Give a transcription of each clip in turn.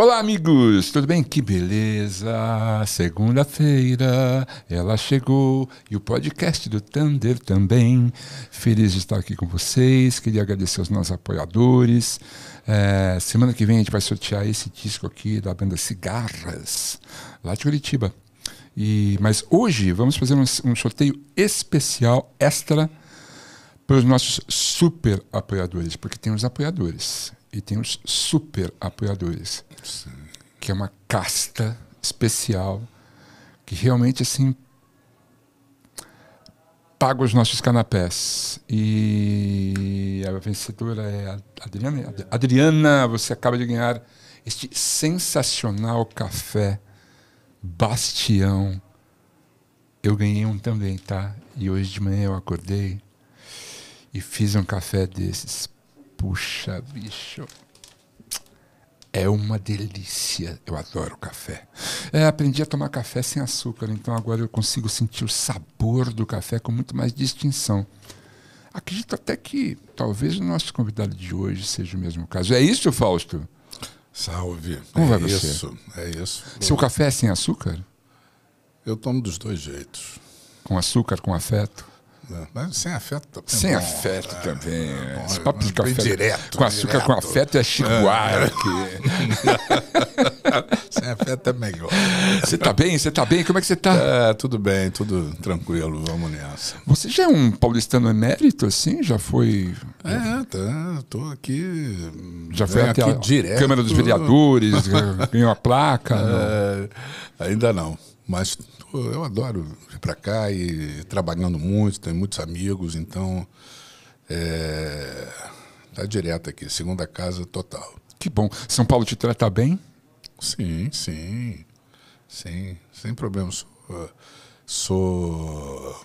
Olá, amigos! Tudo bem? Que beleza! Segunda-feira ela chegou e o podcast do Thunder também. Feliz de estar aqui com vocês. Queria agradecer aos nossos apoiadores. É, semana que vem a gente vai sortear esse disco aqui da banda Cigarras, lá de Curitiba. E, mas hoje vamos fazer um, um sorteio especial, extra, para os nossos super apoiadores, porque tem os apoiadores e tem os super apoiadores, Sim. que é uma casta especial que realmente assim paga os nossos canapés. E a vencedora é a Adriana. Adriana, você acaba de ganhar este sensacional café Bastião. Eu ganhei um também, tá? E hoje de manhã eu acordei e fiz um café desses Puxa, bicho. É uma delícia. Eu adoro café. É, aprendi a tomar café sem açúcar, então agora eu consigo sentir o sabor do café com muito mais distinção. Acredito até que talvez o nosso convidado de hoje seja o mesmo caso. É isso, Fausto? Salve. Como é vai você? é isso. Seu café é sem açúcar? Eu tomo dos dois jeitos. Com açúcar, com afeto? É, mas sem afeto também. É sem bom, afeto é, também. É, é. Esse papo de café. Direto, com açúcar direto. com afeto é chiguara. É. sem afeto é melhor. Você está bem? Você está bem? Como é que você está? É, tudo bem, tudo tranquilo. Vamos nessa. Você já é um paulistano emérito, assim? Já foi. É, tá, tô aqui. Já foi até aqui a direto. Câmara dos Vereadores, ganhou a placa? Não? Ainda não, mas pô, eu adoro vir para cá e trabalhando muito, tenho muitos amigos, então é, tá direto aqui, segunda casa total. Que bom. São Paulo te trata bem? Sim, sim, sim, sem problema. Sou, sou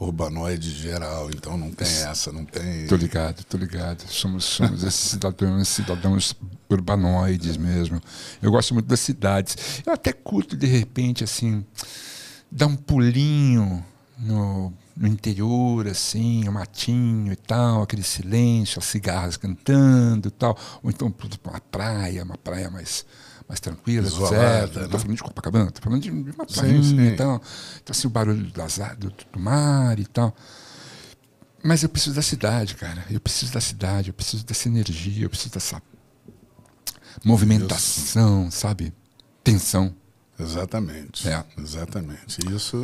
urbanoide geral, então não tem essa, não tem. Tô ligado, tô ligado. Somos, somos esses cidadãos, cidadãos urbanoides mesmo. Eu gosto muito das cidades. Eu até curto, de repente, assim, dar um pulinho no, no interior, assim, o matinho e tal, aquele silêncio, as cigarras cantando e tal. Ou então para uma praia, uma praia mais mais tranquila, Isolada, etc. Né? Estou falando de Copacabana, estou falando de, uma paisagem então, então, assim, o barulho azar, do, do mar e tal. Mas eu preciso da cidade, cara. Eu preciso da cidade, eu preciso dessa energia, eu preciso dessa movimentação, Deus. sabe? Tensão. Exatamente. É. Exatamente. Isso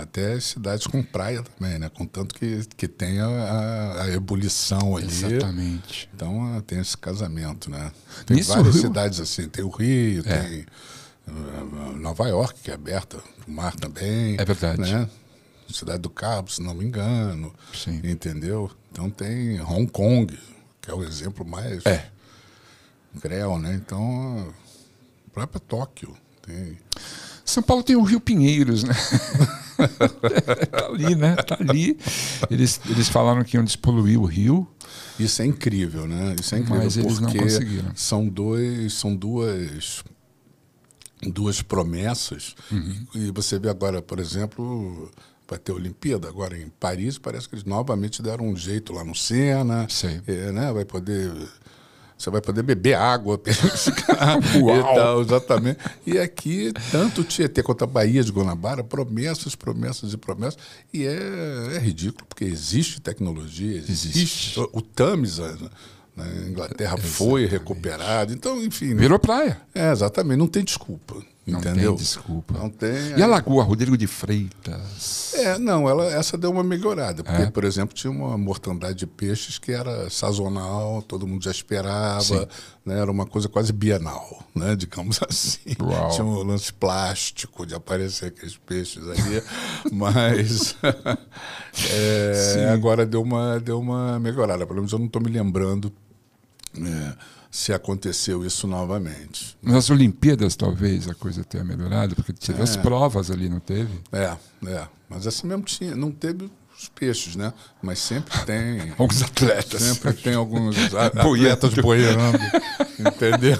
até cidades com praia também, né? Contanto que, que tenha a, a ebulição ali. Exatamente. Então ah, tem esse casamento, né? Tem Nisso, várias Rio... cidades assim, tem o Rio, é. tem ah, Nova York, que é aberta, o mar também. É verdade. Né? Cidade do Cabo, se não me engano. Sim. Entendeu? Então tem Hong Kong, que é o exemplo mais é. creu, né? Então, própria Tóquio tem. São Paulo tem o Rio Pinheiros, né? tá ali, né? Tá ali. Eles, eles falaram que iam despoluir o rio. Isso é incrível, né? Isso é incrível Mas eles não conseguiram. São dois, são duas duas promessas. Uhum. E você vê agora, por exemplo, vai ter a Olimpíada agora em Paris, parece que eles novamente deram um jeito lá no Sena. Sim. É, né? Vai poder você vai poder beber água, e tal, exatamente. E aqui, tanto Tietê quanto a Bahia de Guanabara, promessas, promessas e promessas. E é, é ridículo, porque existe tecnologia, existe. existe. O, o Tamisa. Né, na Inglaterra foi recuperado. Então, enfim. Né? Virou praia. É, exatamente. Não tem desculpa. Entendeu? Não tem desculpa. Não tem. E a Lagoa Rodrigo de Freitas? É, não, ela, essa deu uma melhorada. Porque, é? por exemplo, tinha uma mortandade de peixes que era sazonal, todo mundo já esperava, né, era uma coisa quase bienal, né, digamos assim. Uau. Tinha um lance plástico de aparecer aqueles peixes ali, mas é, agora deu uma, deu uma melhorada. Pelo menos eu não estou me lembrando. É, se aconteceu isso novamente. Nas Olimpíadas, talvez, a coisa tenha melhorado, porque teve é. as provas ali, não teve? É, é. Mas assim mesmo tinha, não teve os peixes, né? Mas sempre tem. alguns atletas. Sempre tem alguns atletas boiando. entendeu?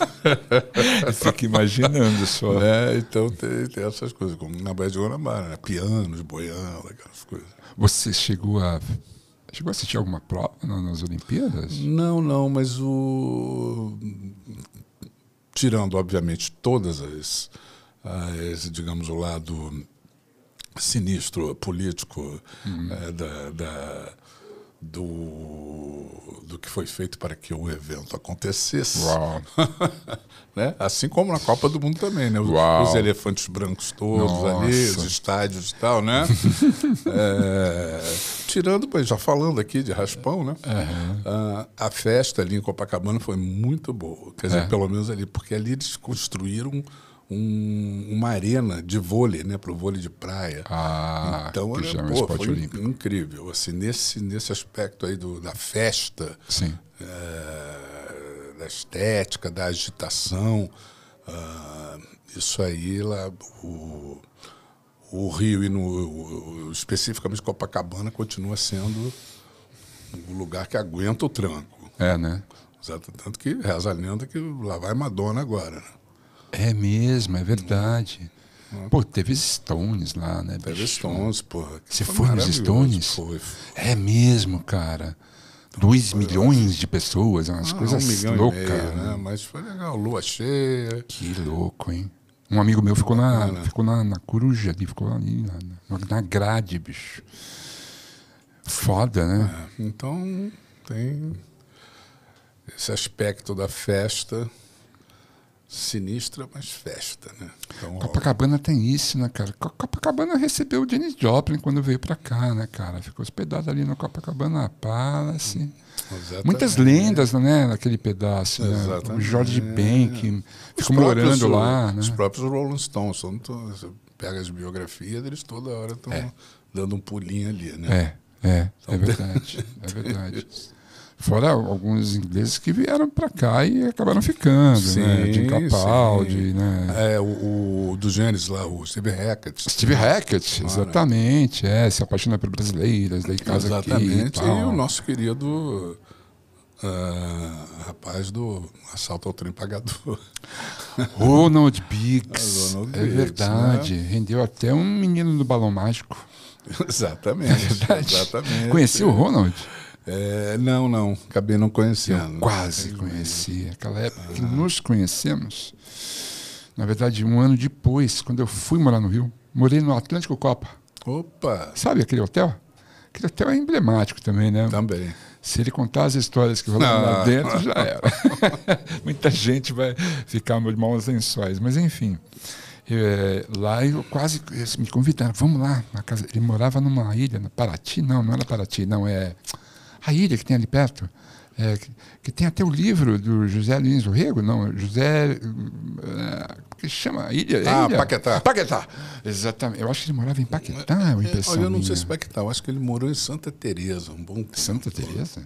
Fica imaginando só. É, então tem, tem, essas coisas, como na Baía de Guanabara, né? pianos boiando, aquelas coisas. Você chegou a Chegou a assistir alguma prova nas Olimpíadas? Não, não, mas o. Tirando, obviamente, todas as. as digamos, o lado sinistro político uhum. é, da, da, do, do que foi feito para que o evento acontecesse. né? Assim como na Copa do Mundo também, né? Os, os elefantes brancos todos Nossa. ali, os estádios e tal, né? é, tirando, pois, já falando aqui de raspão, né? Uhum. a festa ali em Copacabana foi muito boa. Quer dizer, é. pelo menos ali, porque ali eles construíram um, uma arena de vôlei, né, para o vôlei de praia. Ah, então, que era, pô, foi olímpico. incrível. Assim, nesse, nesse aspecto aí do, da festa, eh, da estética, da agitação, uh, isso aí, lá, o, o Rio e no, o, especificamente Copacabana continua sendo o lugar que aguenta o tranco. É, né? Exato. Tanto que reza a lenda que lá vai Madonna agora, né? É mesmo, é verdade. Pô, teve Stones lá, né? Teve Stones, porra. Você foi, foi nos Stones? Foi. É mesmo, cara. Dois milhões de pessoas, é umas ah, coisas um milhão loucas. Meio, né? né? Mas foi legal, lua cheia. Que louco, hein? Um amigo meu ficou na, ficou na, na coruja ali, ficou ali na, na grade, bicho. Foda, né? É, então tem esse aspecto da festa sinistra, mas festa, né? Então, Copacabana ó... tem isso, né, cara? Copacabana recebeu o Janis Joplin quando veio para cá, né, cara? Ficou hospedado ali no Copacabana Palace. Hum, Muitas lendas, né, naquele pedaço. Né? O George Ben, que ficou morando lá. Né? Os próprios Rolling Stones. Você pega as biografias, eles toda hora estão é. dando um pulinho ali, né? É, é, é então, é verdade. é verdade. Fora alguns ingleses que vieram para cá e acabaram ficando, né? sim, né? De Capaldi, né? É, o, o do Gênesis lá, o Steve Hackett. Steve Hackett, Mara. exatamente. É, se apaixona por brasileiras, daí casa Exatamente. Aqui, e, e, o nosso querido uh, rapaz do Assalto ao Trem Pagador. Ronald Biggs. Ronald é Biggs, né? verdade. Né? Rendeu até um menino do Balão Mágico. Exatamente. É exatamente. Conheci o Ronald? É, não, não. Acabei não conhecendo. Eu quase conheci. Aquela época ah. que nos conhecemos, na verdade, um ano depois, quando eu fui morar no Rio, morei no Atlântico Copa. Opa! Sabe aquele hotel? Aquele hotel é emblemático também, né? Também. Se ele contar as histórias que rolaram lá dentro, já era. Muita gente vai ficar de maus lençóis. Mas, enfim, é, lá eu quase eles me convidaram, vamos lá. Ele morava numa ilha, na Paraty? Não, não era Paraty, não, é a ilha que tem ali perto, é, que, que, tem até o livro do José Lins Rego, não, José. Uh, que chama? Ilha, ah, ilha? Paquetá. Paquetá, exatamente. Eu acho que ele morava em Paquetá, é uma é, impressão. Olha, eu não minha. sei se Paquetá, eu acho que ele morou em Santa Teresa um bom tempo. Santa Teresa?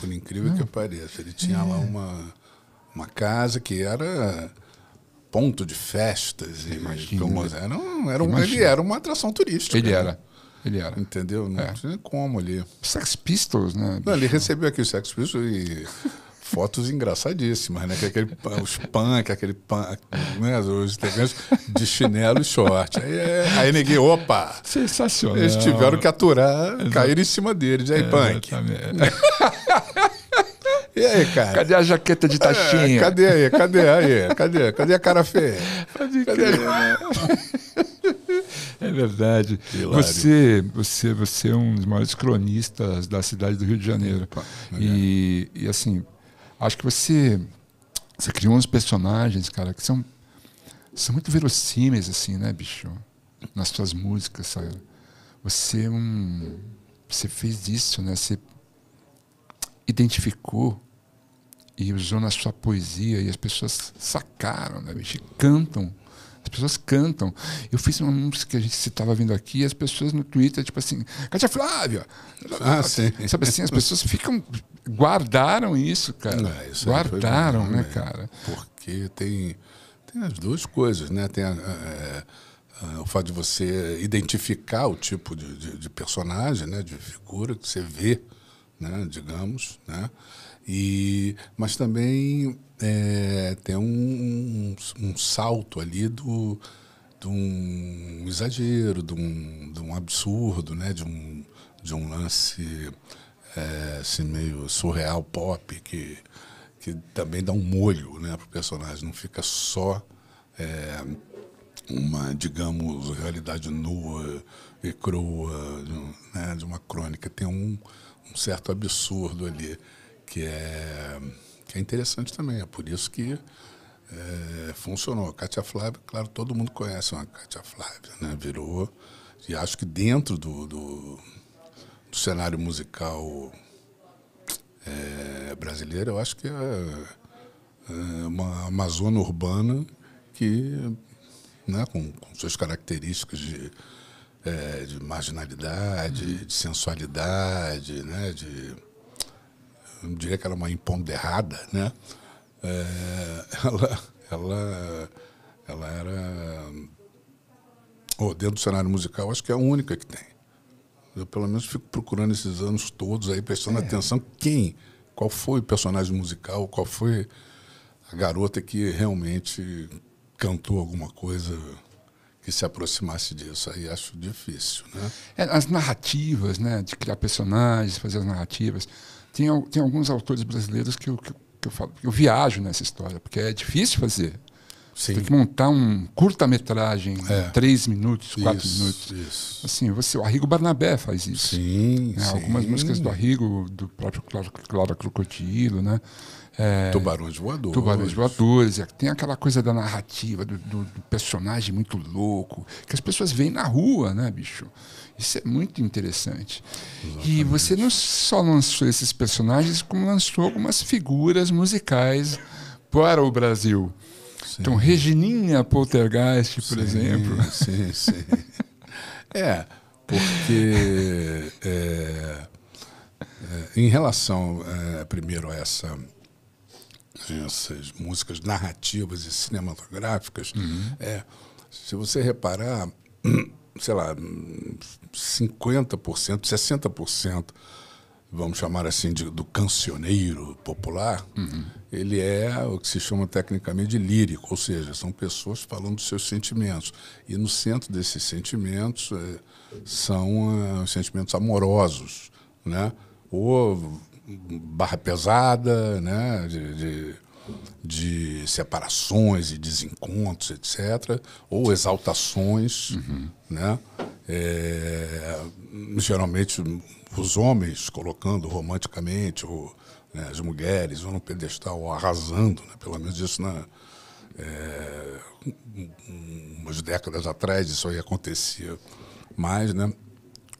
Por incrível não. que ah. pareça. Ele tinha é. lá uma, uma casa que era ponto de festas. Imagina. era um, era um, ele era uma atração turística. Ele né? era. Ele era. Entendeu? Não é. tinha como ali. Sex Pistols, né? Não, ele recebeu aqui o Sex Pistols e fotos engraçadíssimas, né? Que é aquele, os punk, aquele punk, né? os integrantes de chinelo e short. Aí, aí ninguém, opa! Sensacional. Eles tiveram que aturar, cair em cima deles. Aí, é, punk. E aí, cara? Cadê a jaqueta de taxinha? É, cadê aí? Cadê aí? Cadê? Cadê a cara feia? Cadê? cadê? É verdade. Hilário. Você, você, você é um dos maiores cronistas da cidade do Rio de Janeiro. e, e assim, acho que você, você criou uns personagens, cara, que são, são muito verossímeis, assim, né, bicho? Nas suas músicas, sabe? Você é um. Você fez isso, né? Você identificou e usou na sua poesia e as pessoas sacaram, né, bicho? E cantam pessoas cantam. Eu fiz uma música que a gente estava vindo aqui, e as pessoas no Twitter, tipo assim, Cátia Flávia! Ah, sim. Sabe assim, as pessoas ficam. Guardaram isso, cara. Não, é, isso guardaram, bom, né, cara? Porque tem, tem as duas coisas, né? Tem a, a, é, a, é, o fato de você identificar o tipo de, de, de personagem, né? De figura que você vê, né? Digamos, né? E, mas também é, tem um, um, salto ali do, de um exagero, de um, de um absurdo, né? de, um, de um lance é, assim, meio surreal, pop, que, que também dá um molho né, para o personagem, não fica só é, uma, digamos, realidade nua e crua né, de uma crônica. Tem um, um certo absurdo ali, que é que é interessante também. É por isso que é, funcionou. A Cátia Flávia, claro, todo mundo conhece uma Cátia Flávia, né? Virou. E acho que dentro do, do, do cenário musical é, brasileiro, eu acho que é, é uma Amazônia urbana que, né, com, com suas características de, é, de marginalidade, uhum. de sensualidade, né, de eu diria que ela é uma imponderada, né? É, ela, ela, ela era. Oh, dentro do cenário musical, acho que é a única que tem. Eu, pelo menos, fico procurando esses anos todos aí, prestando é. atenção quem, qual foi o personagem musical, qual foi a garota que realmente cantou alguma coisa que se aproximasse disso. Aí acho difícil, né? É, as narrativas, né? De criar personagens, fazer as narrativas. Tem, tem alguns autores brasileiros que eu, que, que eu falo, eu viajo nessa história, porque é difícil fazer. Sim. Tem que montar um curta-metragem, é. três minutos, quatro isso, minutos. Isso. Assim, você, o Arrigo Barnabé faz isso. Sim, é, sim. Algumas músicas do Arrigo, do próprio Clara, Clara Crocodilo, né? É, Tubarões voadores. Tubarões voadores. É, tem aquela coisa da narrativa, do, do, do personagem muito louco, que as pessoas veem na rua, né, bicho? Isso é muito interessante. Exatamente. E você não só lançou esses personagens, como lançou algumas figuras musicais para o Brasil. Sim. Então, Regininha Poltergeist, por sim, exemplo. Sim, sim. é, porque é, é, em relação, é, primeiro, a essa essas músicas narrativas e cinematográficas, uhum. é, se você reparar, sei lá, 50%, 60%, vamos chamar assim, de, do cancioneiro popular, uhum. ele é o que se chama tecnicamente de lírico, ou seja, são pessoas falando dos seus sentimentos. E no centro desses sentimentos é, são é, sentimentos amorosos, né? ou barra pesada, né? de, de de separações e desencontros, etc., ou exaltações, uhum. né? É, geralmente os homens colocando romanticamente ou, né, as mulheres ou no pedestal ou arrasando, né? pelo menos isso na, é, umas décadas atrás isso aí acontecia mais, né?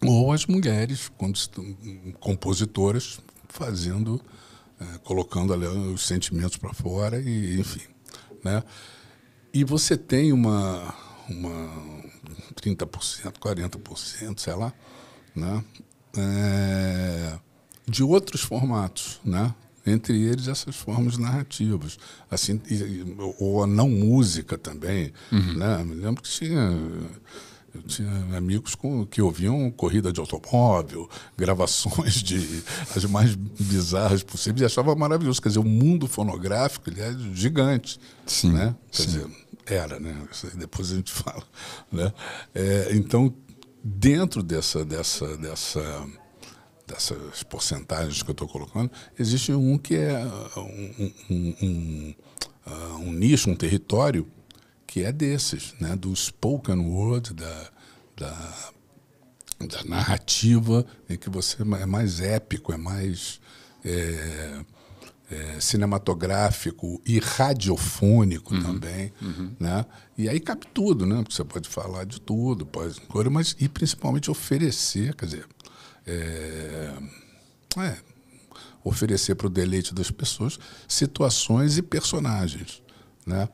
Ou as mulheres, quando hum, compositoras, fazendo é, colocando ali os sentimentos para fora, e, enfim. Né? E você tem uma, uma 30%, 40%, sei lá, né? É, de outros formatos, né? entre eles essas formas narrativas assim e, ou a não música também uhum. né me lembro que tinha eu tinha amigos com, que ouviam corrida de automóvel, gravações de as mais bizarras possíveis e achava maravilhoso. Quer dizer, o mundo fonográfico ele é gigante. Sim. Né? Quer sim. dizer, era, né? Depois a gente fala. Né? É, então, dentro dessa, dessa, dessa, dessas porcentagens que eu estou colocando, existe um que é um, um, um, um ah, nicho, um território que é desses, né? do spoken word, da, da, da narrativa, em que você é, é mais épico, é mais é, é, cinematográfico e radiofônico uhum. também. Uhum. Né? E aí cabe tudo, né? Porque você pode falar de tudo, pode mas e principalmente oferecer, quer dizer, é, é oferecer para o deleite das pessoas situações e personagens. Né?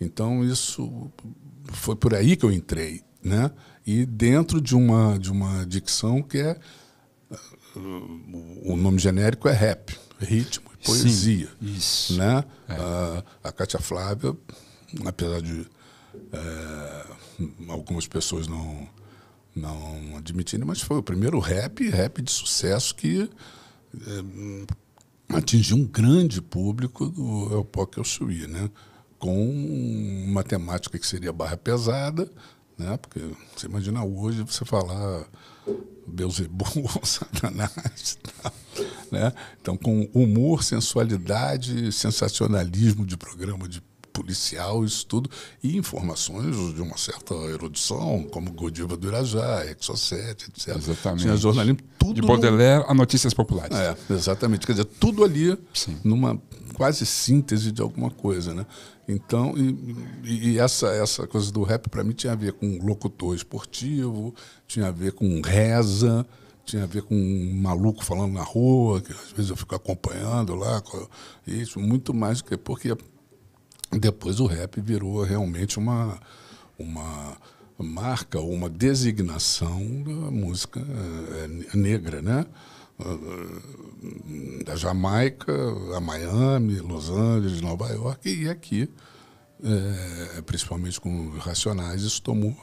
Então, isso foi por aí que eu entrei. Né? E dentro de uma, de uma dicção que é. O nome genérico é rap, ritmo e poesia. Sim, isso. Né? É. A, a Cátia Flávia, apesar de é, algumas pessoas não, não admitirem, mas foi o primeiro rap, rap de sucesso que é, atingiu um grande público do El Pocket eu né? com uma temática que seria barra pesada, né? Porque você imagina hoje você falar Beuzebu Satanás, né? Então com humor, sensualidade, sensacionalismo de programa de policial, isso tudo, e informações de uma certa erudição, como Godiva do Irajá, Exo 7, etc. Exatamente. Tinha jornalismo, tudo. De Baudelaire a notícias populares. É, exatamente. Quer dizer, tudo ali Sim. numa quase síntese de alguma coisa, né? Então, e, e essa, essa coisa do rap para mim tinha a ver com locutor esportivo, tinha a ver com reza, tinha a ver com um maluco falando na rua, que às vezes eu fico acompanhando lá, isso, muito mais do que porque depois o rap virou realmente uma, uma marca ou uma designação da música eh, negra, né? Eh, da Jamaica a Miami, Los Angeles, Nova York e aqui, é, principalmente com Racionais, isso tomou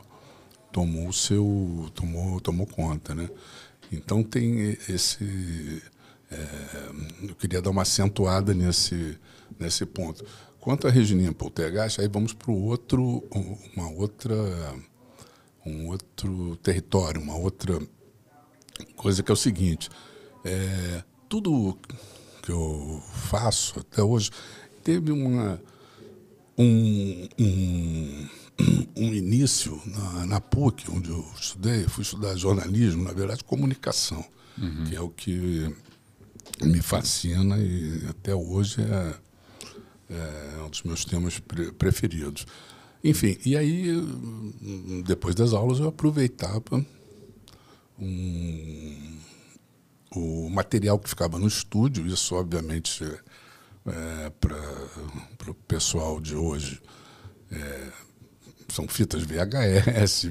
tomou seu tomou tomou conta, né? Então tem esse é, eu queria dar uma acentuada nesse nesse ponto. Quanto a Regininha Poltergeist, aí vamos para outro, uma outra, um outro território, uma outra coisa que é o seguinte: é, tudo que eu faço até hoje teve uma, um, um, um início na, na, PUC, onde eu estudei, fui estudar jornalismo, na verdade comunicação, uhum. que é o que me fascina e até hoje é é um dos meus temas preferidos. Enfim, e aí, depois das aulas, eu aproveitava um, o material que ficava no estúdio, isso, obviamente, é, para o pessoal de hoje. É, são fitas VHS,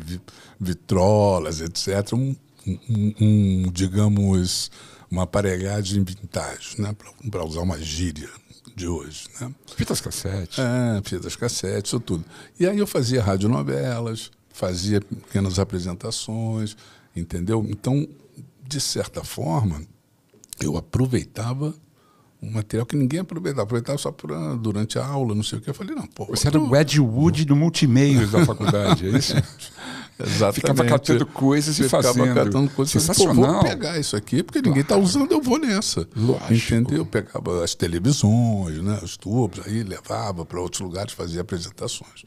vitrolas, etc. Um, um, um digamos, uma aparelhagem vintage, né? para usar uma gíria de hoje. Né? Fitas cassete. É, fitas cassete, isso tudo. E aí eu fazia radionovelas, fazia pequenas apresentações, entendeu? Então, de certa forma, eu aproveitava um material que ninguém aproveitava, aproveitava só pra, durante a aula, não sei o que. Eu falei, não, pô. Você era o Ed Wood do multimeios da faculdade, é isso? Exatamente. Ficava catando coisas e fazendo. Catando coisas Sensacional. Pô, vou pegar isso aqui, porque ninguém está usando, eu vou nessa. Lógico. Entendeu? Eu pegava as televisões, né, os tubos, aí levava para outros lugares, fazia apresentações.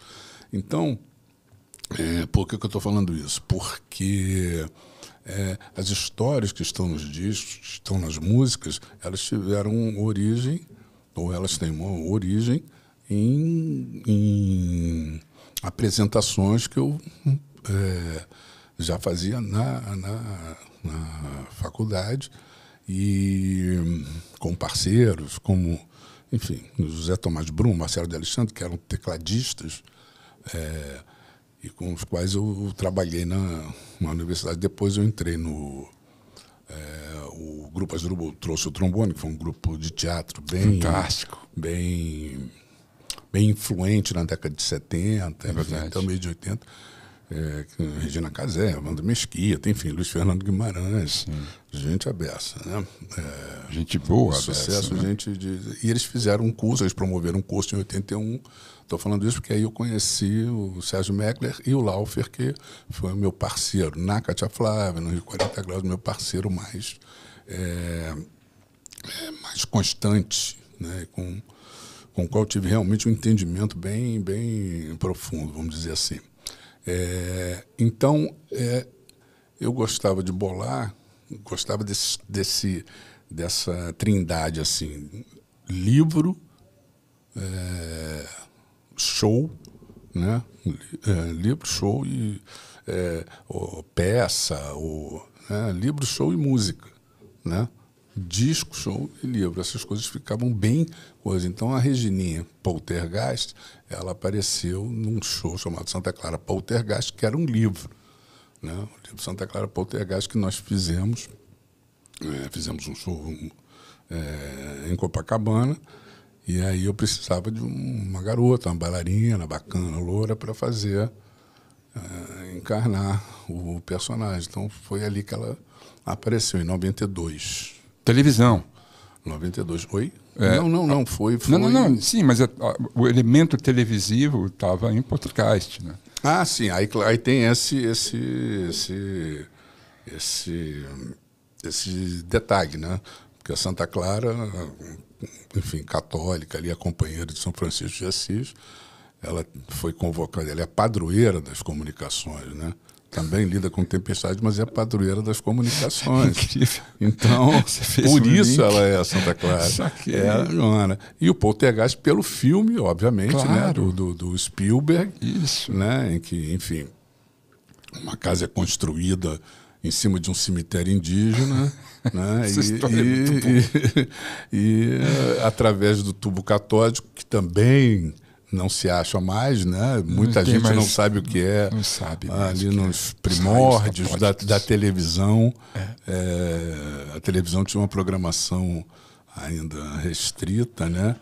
Então, é, por que, que eu estou falando isso? Porque é, as histórias que estão nos discos, que estão nas músicas, elas tiveram origem, ou elas têm uma origem em, em apresentações que eu é, já fazia na, na, na, faculdade e com parceiros como, enfim, José Tomás Brum, Marcelo de Alexandre, que eram tecladistas é, e com os quais eu trabalhei na, na universidade. Depois eu entrei no... É, o grupo Azurubo trouxe o trombone, que foi um grupo de teatro bem... Fantástico. Bem bem influente na década de 70, é enfim, até o meio de 80 é, Regina Casé, Amanda Mesquita, enfim, Luiz Fernando Guimarães, gente aberta, né? É, gente boa, sucesso, né? gente de, e eles fizeram um curso, eles promoveram um curso em 81. Estou falando isso porque aí eu conheci o Sérgio Meckler e o Laufer, que foi meu parceiro na Cátia Flávia, no Rio 40 Graus, meu parceiro mais, é, é, mais constante, né? Com, com o qual tive realmente um entendimento bem, bem profundo, vamos dizer assim. É, então, é, eu gostava de bolar, gostava desse, desse, dessa trindade assim, livro, é, show, né? É, livro, show e é, ou peça, ou, né? livro, show e música, né? disco, show e livro. Essas coisas ficavam bem coisa. Então a Regininha Poltergeist ela apareceu num show chamado Santa Clara Poltergeist, que era um livro. Né? O livro Santa Clara Poltergeist que nós fizemos. É, fizemos um show um, é, em Copacabana. E aí eu precisava de uma garota, uma bailarina bacana, loura, para fazer, é, encarnar o personagem. Então foi ali que ela apareceu, em 92. Televisão. 92. Oi? É, não, não, não, foi, foi... Não, não, não, sim, mas a, a, o elemento televisivo estava em podcast, né? Ah, sim, aí, aí tem esse, esse, esse, esse, esse detalhe, né? Porque a Santa Clara, enfim, católica ali, a companheira de São Francisco de Assis, ela foi convocada, ela é padroeira das comunicações, né? também lida com tempestade, mas é padroeira das comunicações. Incrível. Então, por um isso link. ela é a Santa Clara. Saquei. É Joana. E o Poltergeist pelo filme, obviamente, né, claro. né? Do, do, do, Spielberg. Isso. Né? Em que, enfim, uma casa é construída em cima de um cemitério indígena, né? e, é e, é e, e através do tubo catódico, que também não se acham mais, né? Muita gente mais, não sabe o que é. Não sabe. Ali nos é. primórdios da, da, televisão. É. É, a televisão tinha uma programação ainda restrita, né?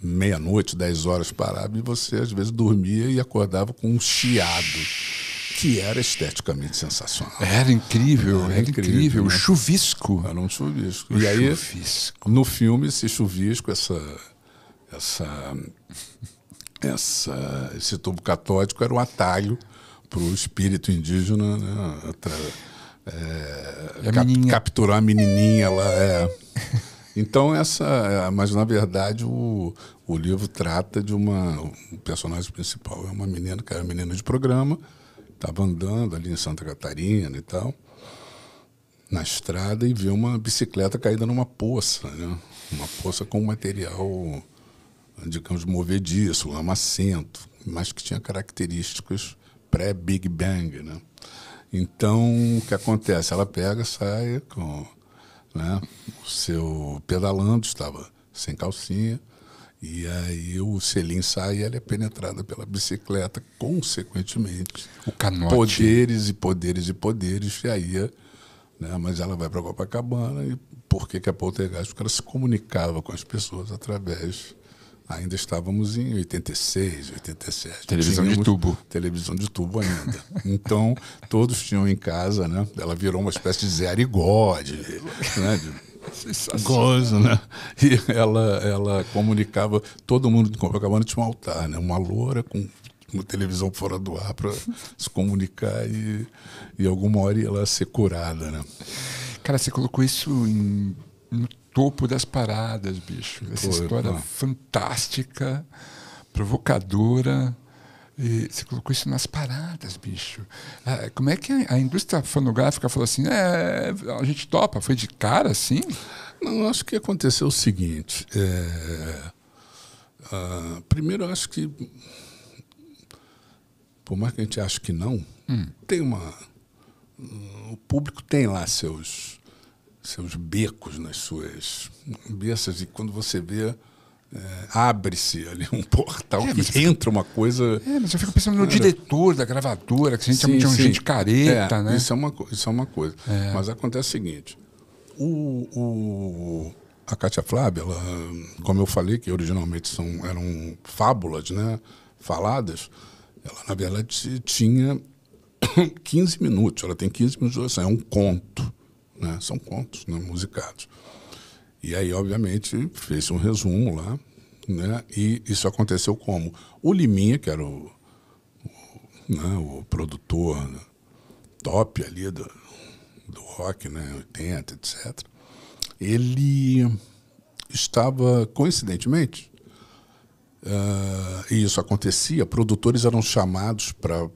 Meia-noite, dez horas parava, e você às vezes dormia e acordava com um chiado. Que era esteticamente sensacional. Era incrível, era, era incrível. incrível. Né? O chuvisco. Era um chuvisco. e chuvisco. aí, no filme, esse chuvisco, essa, essa essa, esse tubo catódico era um atalho para o espírito indígena né, é, é, a cap, capturar a menininha lá. É. Então, essa. É, mas, na verdade, o, o livro trata de uma. O personagem principal é uma menina que era menina de programa, estava andando ali em Santa Catarina e tal, na estrada, e vê uma bicicleta caída numa poça, né? Uma poça com material digamos, movediço, lamacento, mas que tinha características pré-Big Bang. Né? Então, o que acontece? Ela pega, sai com né, o seu pedalando, estava sem calcinha, e aí o selim sai e ela é penetrada pela bicicleta, consequentemente. O canote. Poderes e poderes e poderes, e aí... Né? Mas ela vai para Copacabana e por que, que a Poltergeist? Porque ela se comunicava com as pessoas através Ainda estávamos em 86, 87. Televisão Tínhamos de tubo. Televisão de tubo ainda. então, todos tinham em casa, né? Ela virou uma espécie de Zé e né? De, Gozo, né? E ela, ela comunicava, todo mundo de Copacabana tinha um altar, né? Uma loura com uma televisão fora do ar para se comunicar e, e alguma hora ela ser curada, né? Cara, você colocou isso em, no topo das paradas, bicho. Essa Pô, história não. fantástica, provocadora. E você colocou isso nas paradas, bicho. Ah, como é que a indústria fonográfica falou assim, é, a gente topa? Foi de cara, assim? Não, acho que aconteceu o seguinte. É, ah, primeiro, eu acho que, por mais que a gente ache que não, hum. tem uma... O público tem lá seus seus becos nas suas cabeças e quando você vê é, abre-se ali um portal é, que entra uma coisa. É, mas eu fico pensando no Era... diretor da gravadora, que a gente sim, chama de gente careta, é, né? Isso é uma, isso é uma coisa. É. Mas acontece o seguinte: o, o, a Katia Flávia, ela, como eu falei, que originalmente são, eram fábulas né, faladas, ela na verdade tinha 15 minutos, ela tem 15 minutos de duração, é um conto né? São contos né? musicados. E aí, obviamente, fez um resumo lá, né? E isso aconteceu como? O Liminha, que era o, o, né? o produtor né? top ali do, do rock, né? 80, etc. Ele estava, coincidentemente, uh, e isso acontecia, produtores eram chamados para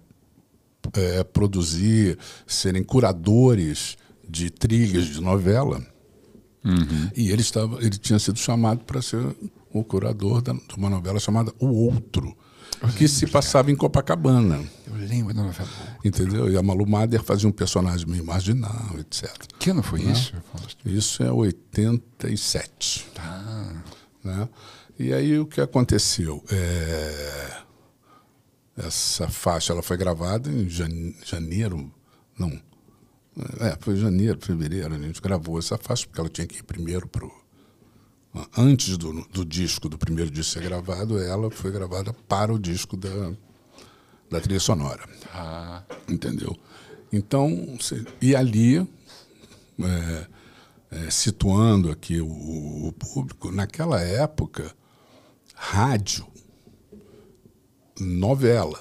é, eh, produzir, serem curadores de trilhas de novela. Uhum. E ele, estava, ele tinha sido chamado para ser o curador da, de uma novela chamada O Outro, que se passava em Copacabana. Eu lembro da novela. Entendeu? E a Malu Mader fazia um personagem meio marginal, etc. Que ano foi né? isso? Isso é 87. Ah. Tá. Né? E aí o que aconteceu? É... Essa faixa ela foi gravada em janeiro, não, é, foi janeiro, fevereiro, a gente gravou essa faixa, porque ela tinha que ir primeiro para Antes do, do disco, do primeiro disco ser gravado, ela foi gravada para o disco da, da trilha sonora. Ah. Entendeu? Então, e ali, é, é, situando aqui o, o, público, naquela época, rádio, novela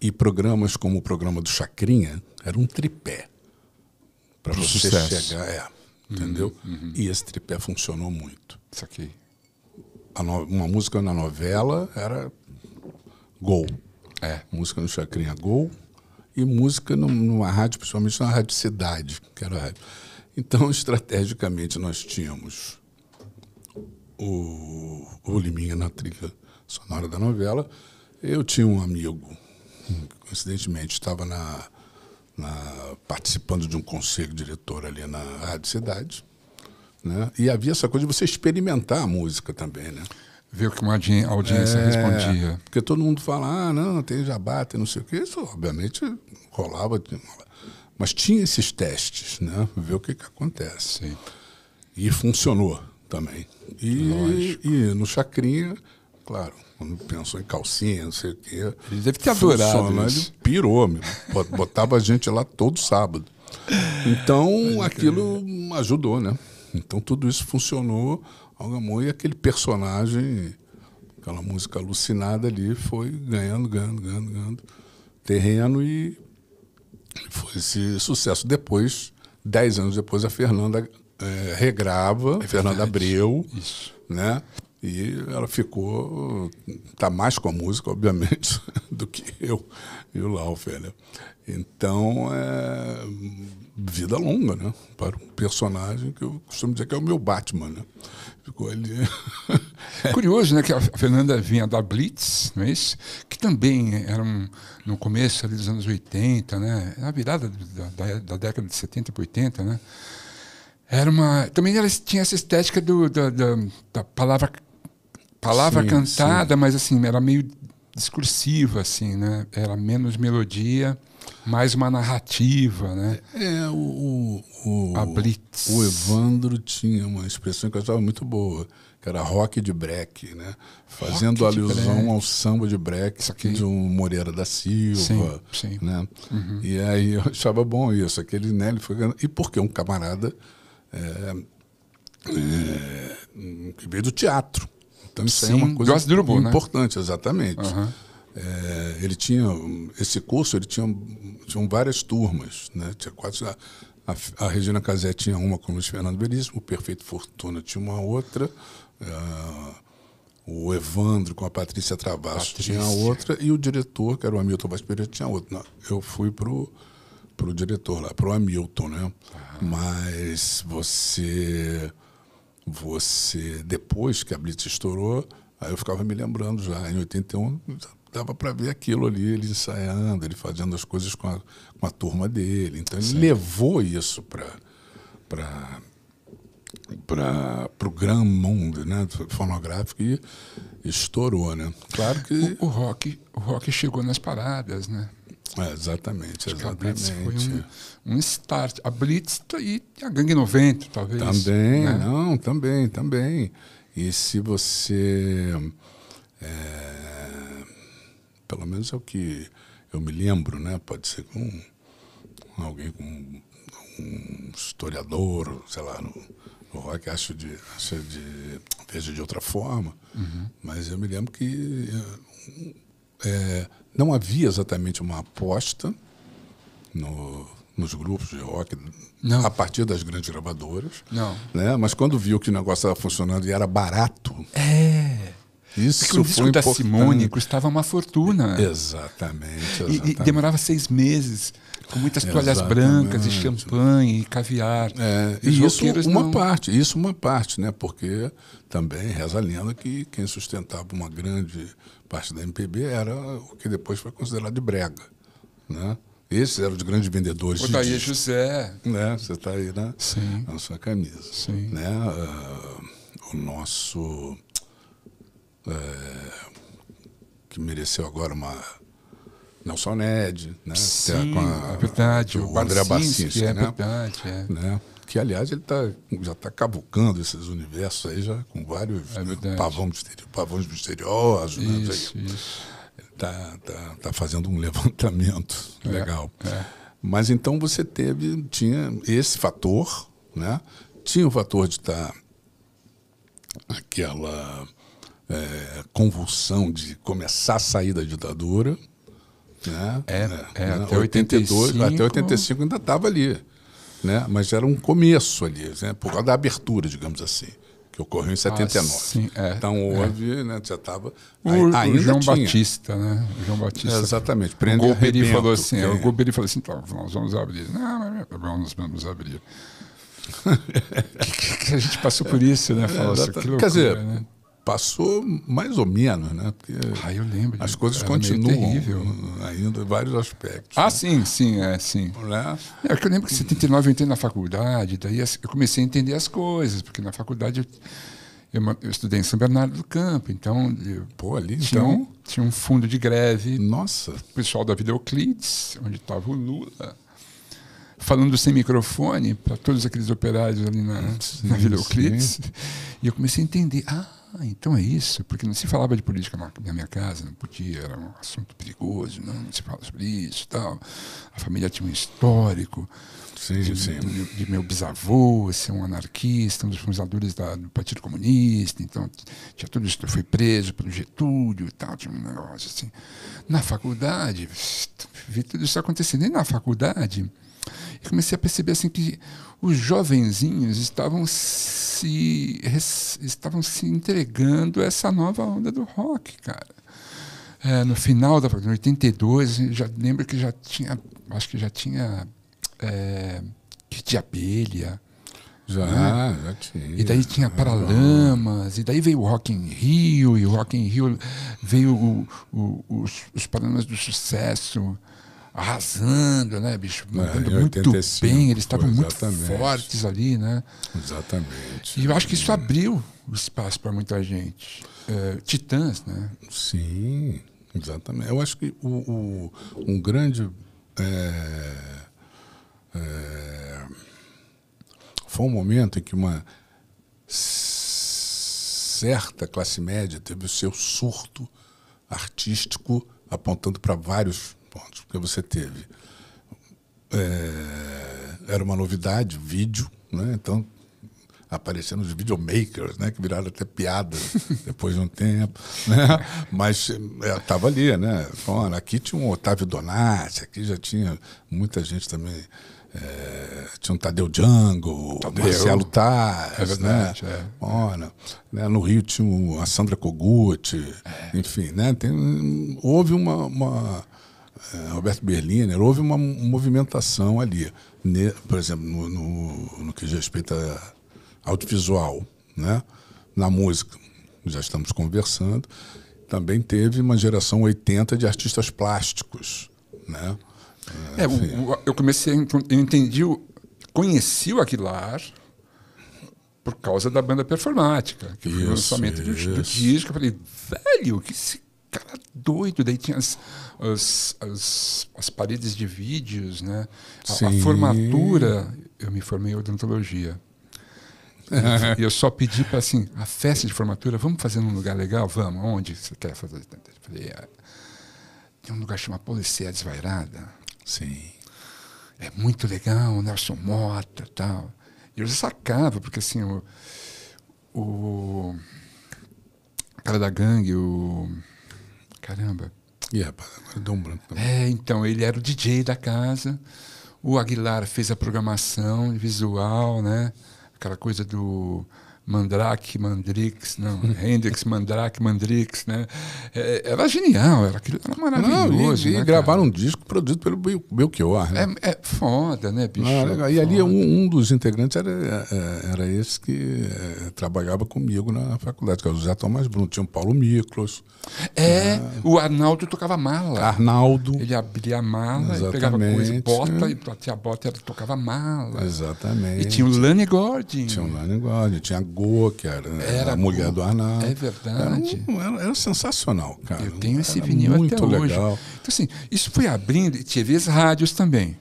e programas como o programa do Chacrinha, era um tripé para você sucesso. chegar. É, uhum, entendeu? Uhum, E esse tripé funcionou muito. Isso aqui. No... uma música na novela era gol. É. Música no Chacrinha Gol e música numa rádio, principalmente na Rádio Cidade, que era a rádio. Então, estrategicamente, nós tínhamos o, o Liminha na trilha sonora da novela. Eu tinha um amigo, coincidentemente, estava na na, participando de um conselho diretor ali na Rádio Cidade. Né? E havia essa coisa de você experimentar a música também, né? Ver o que uma audiência é, respondia. Porque todo mundo fala, ah, não, tem jabá, tem não sei o quê. Isso, obviamente, rolava. Mas tinha esses testes, né? Ver o que, que acontece. Sim. E funcionou também. E, e no Chacrinha, claro, quando pensou em calcinha, não sei o quê. Ele deve ter adorado. Ele pirou, meu. botava a gente lá todo sábado. Então, aquilo ajudou, né? Então, tudo isso funcionou. Algamon e aquele personagem, aquela música alucinada ali, foi ganhando, ganhando, ganhando, ganhando terreno e foi esse sucesso. Depois, dez anos depois, a Fernanda é, regrava, é Fernanda Abreu, isso. né? E ela ficou, está mais com a música, obviamente, do que eu e o Laufer. Né? Então, é vida longa, né? Para um personagem que eu costumo dizer que é o meu Batman, né? Ficou ali. É curioso, né? Que a Fernanda vinha da Blitz, não é isso? Que também era um, no começo dos anos 80, né? Na virada da, da, da década de 70 para 80, né? Era uma. Também ela tinha essa estética do, da, da, da palavra palavra sim, cantada, sim. mas assim, era meio discursiva, assim, né? Era menos melodia, mais uma narrativa, né? É, é o, o, a Blitz. o Evandro tinha uma expressão que eu achava muito boa, que era rock de break, né? Fazendo rock alusão ao samba de break de um Moreira da Silva, sim, sim. né? Uhum. E aí eu achava bom isso, aquele, né? Ele foi... E porque um camarada... É, é, que veio do teatro, também então, Sim, é uma coisa gosta de urubu, né? importante, né? exatamente. Uhum. É, ele tinha esse curso, ele tinha tinha várias turmas, né? Tinha quatro. A, a, Regina Casé tinha uma com o Luiz Fernando Veríssimo, o Perfeito Fortuna tinha uma outra, uh, o Evandro com a Patrícia Travasso tinha outra e o diretor, que era o Hamilton Vaz tinha outra. eu fui pro pro diretor lá, pro Hamilton, né? Mas você você, depois que a Blitz estourou, aí eu ficava me lembrando já, em 81, dava para ver aquilo ali, ele ensaiando, ele fazendo as coisas com a, com a turma dele. Então ele Sim. levou isso para para o grande mundo né, fonográfico e estourou, né? Claro que... O, o, rock, o rock chegou nas paradas, né? É, exatamente, exatamente. Foi um, um start. A Blitz e tá a Gangue 90, talvez. Também, né? não, também, também. E se você. É, pelo menos é o que eu me lembro, né? Pode ser com alguém, com um historiador, sei lá, no, no rock acho de, acho de. vejo de outra forma. Uhum. Mas eu me lembro que é, não havia exatamente uma aposta no nos grupos de rock, não. a partir das grandes gravadoras. Não. Né? Mas quando viu que o negócio estava funcionando e era barato. É. Isso Porque o disco foi da importante. Simone custava uma fortuna. Exatamente. exatamente. E, e, demorava seis meses, com muitas toalhas exatamente. brancas e champanhe e caviar. É, e isso uma não... parte, isso uma parte, né? Porque também reza a lenda que quem sustentava uma grande parte da MPB era o que depois foi considerado de brega, né? Esses eram os grandes vendedores o de Daí José. Né? Você está aí na, Sim. na sua camisa. Sim. Né? Uh, o nosso... Eh, que mereceu agora uma... Nelson Ned, né? Sim, com a, é verdade. O, o André Bacinski, é né? verdade. É. Né? Que, aliás, ele tá, já está cavucando esses universos aí já com vários é né? pavões, misteriosos. Pavões misteriosos isso, né? isso está tá, tá fazendo um levantamento é, legal. É, Mas então você teve, tinha esse fator, né? tinha o fator de estar tá aquela é, convulsão de começar a sair da ditadura. Né? É, é, é né? até 82, 85... até 85 ainda estava ali. Né? Mas era um começo ali, né? por causa da abertura, digamos assim que ocorreu em 79. Ah, sim, é, então é. houve, é. né, já estava. Ainda o João tinha. Batista, né? O João Batista. É, exatamente. Prende o assim, é, Golbery falou assim, é. o Golbery falou assim, então, nós vamos abrir. Não, tá nós vamos abrir. Que a gente passou por isso, né? É, falou, é, assim, loucura, Quer dizer, né? passou mais ou menos, né? Porque ah, eu lembro. As coisas continuam terrível. ainda em vários aspectos. Ah, né? sim, sim, é, sim. Né? É, que eu lembro que em 79 eu entrei na faculdade, daí eu comecei a entender as coisas, porque na faculdade eu, eu, eu estudei em São Bernardo do Campo, então... Eu, Pô, ali tinha, então... Tinha um fundo de greve. Nossa! O pessoal da Videoclides, Euclides, onde estava o Lula falando sem microfone para todos aqueles operários ali na, na Vila Euclides. E eu comecei a entender. Ah, ah, então é isso, porque não se falava de política na, minha casa, não podia, era um assunto perigoso, não, não se fala sobre isso tal. A família tinha um histórico sim, de, sim. De, de, meu bisavô ser um anarquista, um dos fundadores da, do Partido Comunista, então tinha tudo isso, foi preso pelo Getúlio e tal, tinha um negócio assim. Na faculdade, vi tudo isso acontecendo, e na faculdade eu comecei a perceber assim que os jovenzinhos estavam se, estavam se entregando a essa nova onda do rock, cara. É, no final da em 82, já lembro que já tinha, acho que já tinha é, kit de abelha. Já, né? já tinha. E daí tinha ah, Paralamas, e daí veio o Rock in Rio, e o Rock in Rio veio o, o, os, os Paralamas do Sucesso arrasando, né, bicho? Mandando é, muito 85, bem, eles estavam muito fortes ali, né? Exatamente. E eu acho que isso abriu espaço para muita gente. É, titãs, né? Sim, exatamente. Eu acho que o, o um grande. É, é, foi um momento em que uma certa classe média teve o seu surto artístico apontando para vários pontos, porque você teve. É, era uma novidade, vídeo, né? Então aparecendo os videomakers, né, que viraram até piada depois de um tempo, né? Mas estava é, ali, né? Fora. Aqui tinha um Otávio Donati, aqui já tinha muita gente também. É, tinha um Tadeu Django, Tadeu. Marcelo Taz, é né? É. Ora, né? No Rio tinha a Sandra Kogut, é. enfim, né? Tem, houve uma, uma eh, Roberto Berliner, né, houve uma movimentação ali, né, por exemplo, no, no, no que diz respeito a audiovisual, né? na música, já estamos conversando. Também teve uma geração 80 de artistas plásticos. Né? É, o, eu comecei, eu entendi, conheci o Aguilar por causa da banda performática, que foi o lançamento do, do disco. Eu falei, velho, que se cara doido. Daí tinha as, as, as, as paredes de vídeos, né? A, a, formatura, eu me formei em odontologia. E, e eu só pedi para assim, a festa de formatura, vamos fazer num lugar legal? Vamos, onde você quer fazer? Eu falei, é, tem um lugar chamado Policia Desvairada. Sim. É muito legal, Nelson Mota tal. E eu já sacava, porque assim, o, o cara da gangue, o Caramba. E yeah, deu um branco também. É, então, ele era o DJ da casa. O Aguilar fez a programação visual, né? Aquela coisa do Mandrake, Mandrix, não, Hendrix, Mandrake, Mandrix, né? É, é era genial, era, era maravilhoso. Não, e, né, gravaram um disco produzido pelo Belchior, né? É, é foda, né, bicho? Ah, legal. E foda. ali um, um, dos integrantes era, é, era esse que é, trabalhava comigo na faculdade, que era o José Tomás Bruno. Tinha o Paulo Miklos. É, né? o Arnaldo tocava mala. Arnaldo. Ele abria a mala Exatamente. e pegava coisa, bota, e a bota, tocava mala. Exatamente. E tinha o Lanny Gordon. Tinha o Lani Gordon, tinha Lagoa, que era era a mulher do Arnaldo. É verdade. Era, um, era, era sensacional, cara. Eu tenho esse era vinil muito até hoje. legal. Então, assim, isso foi abrindo, e teve as rádios também.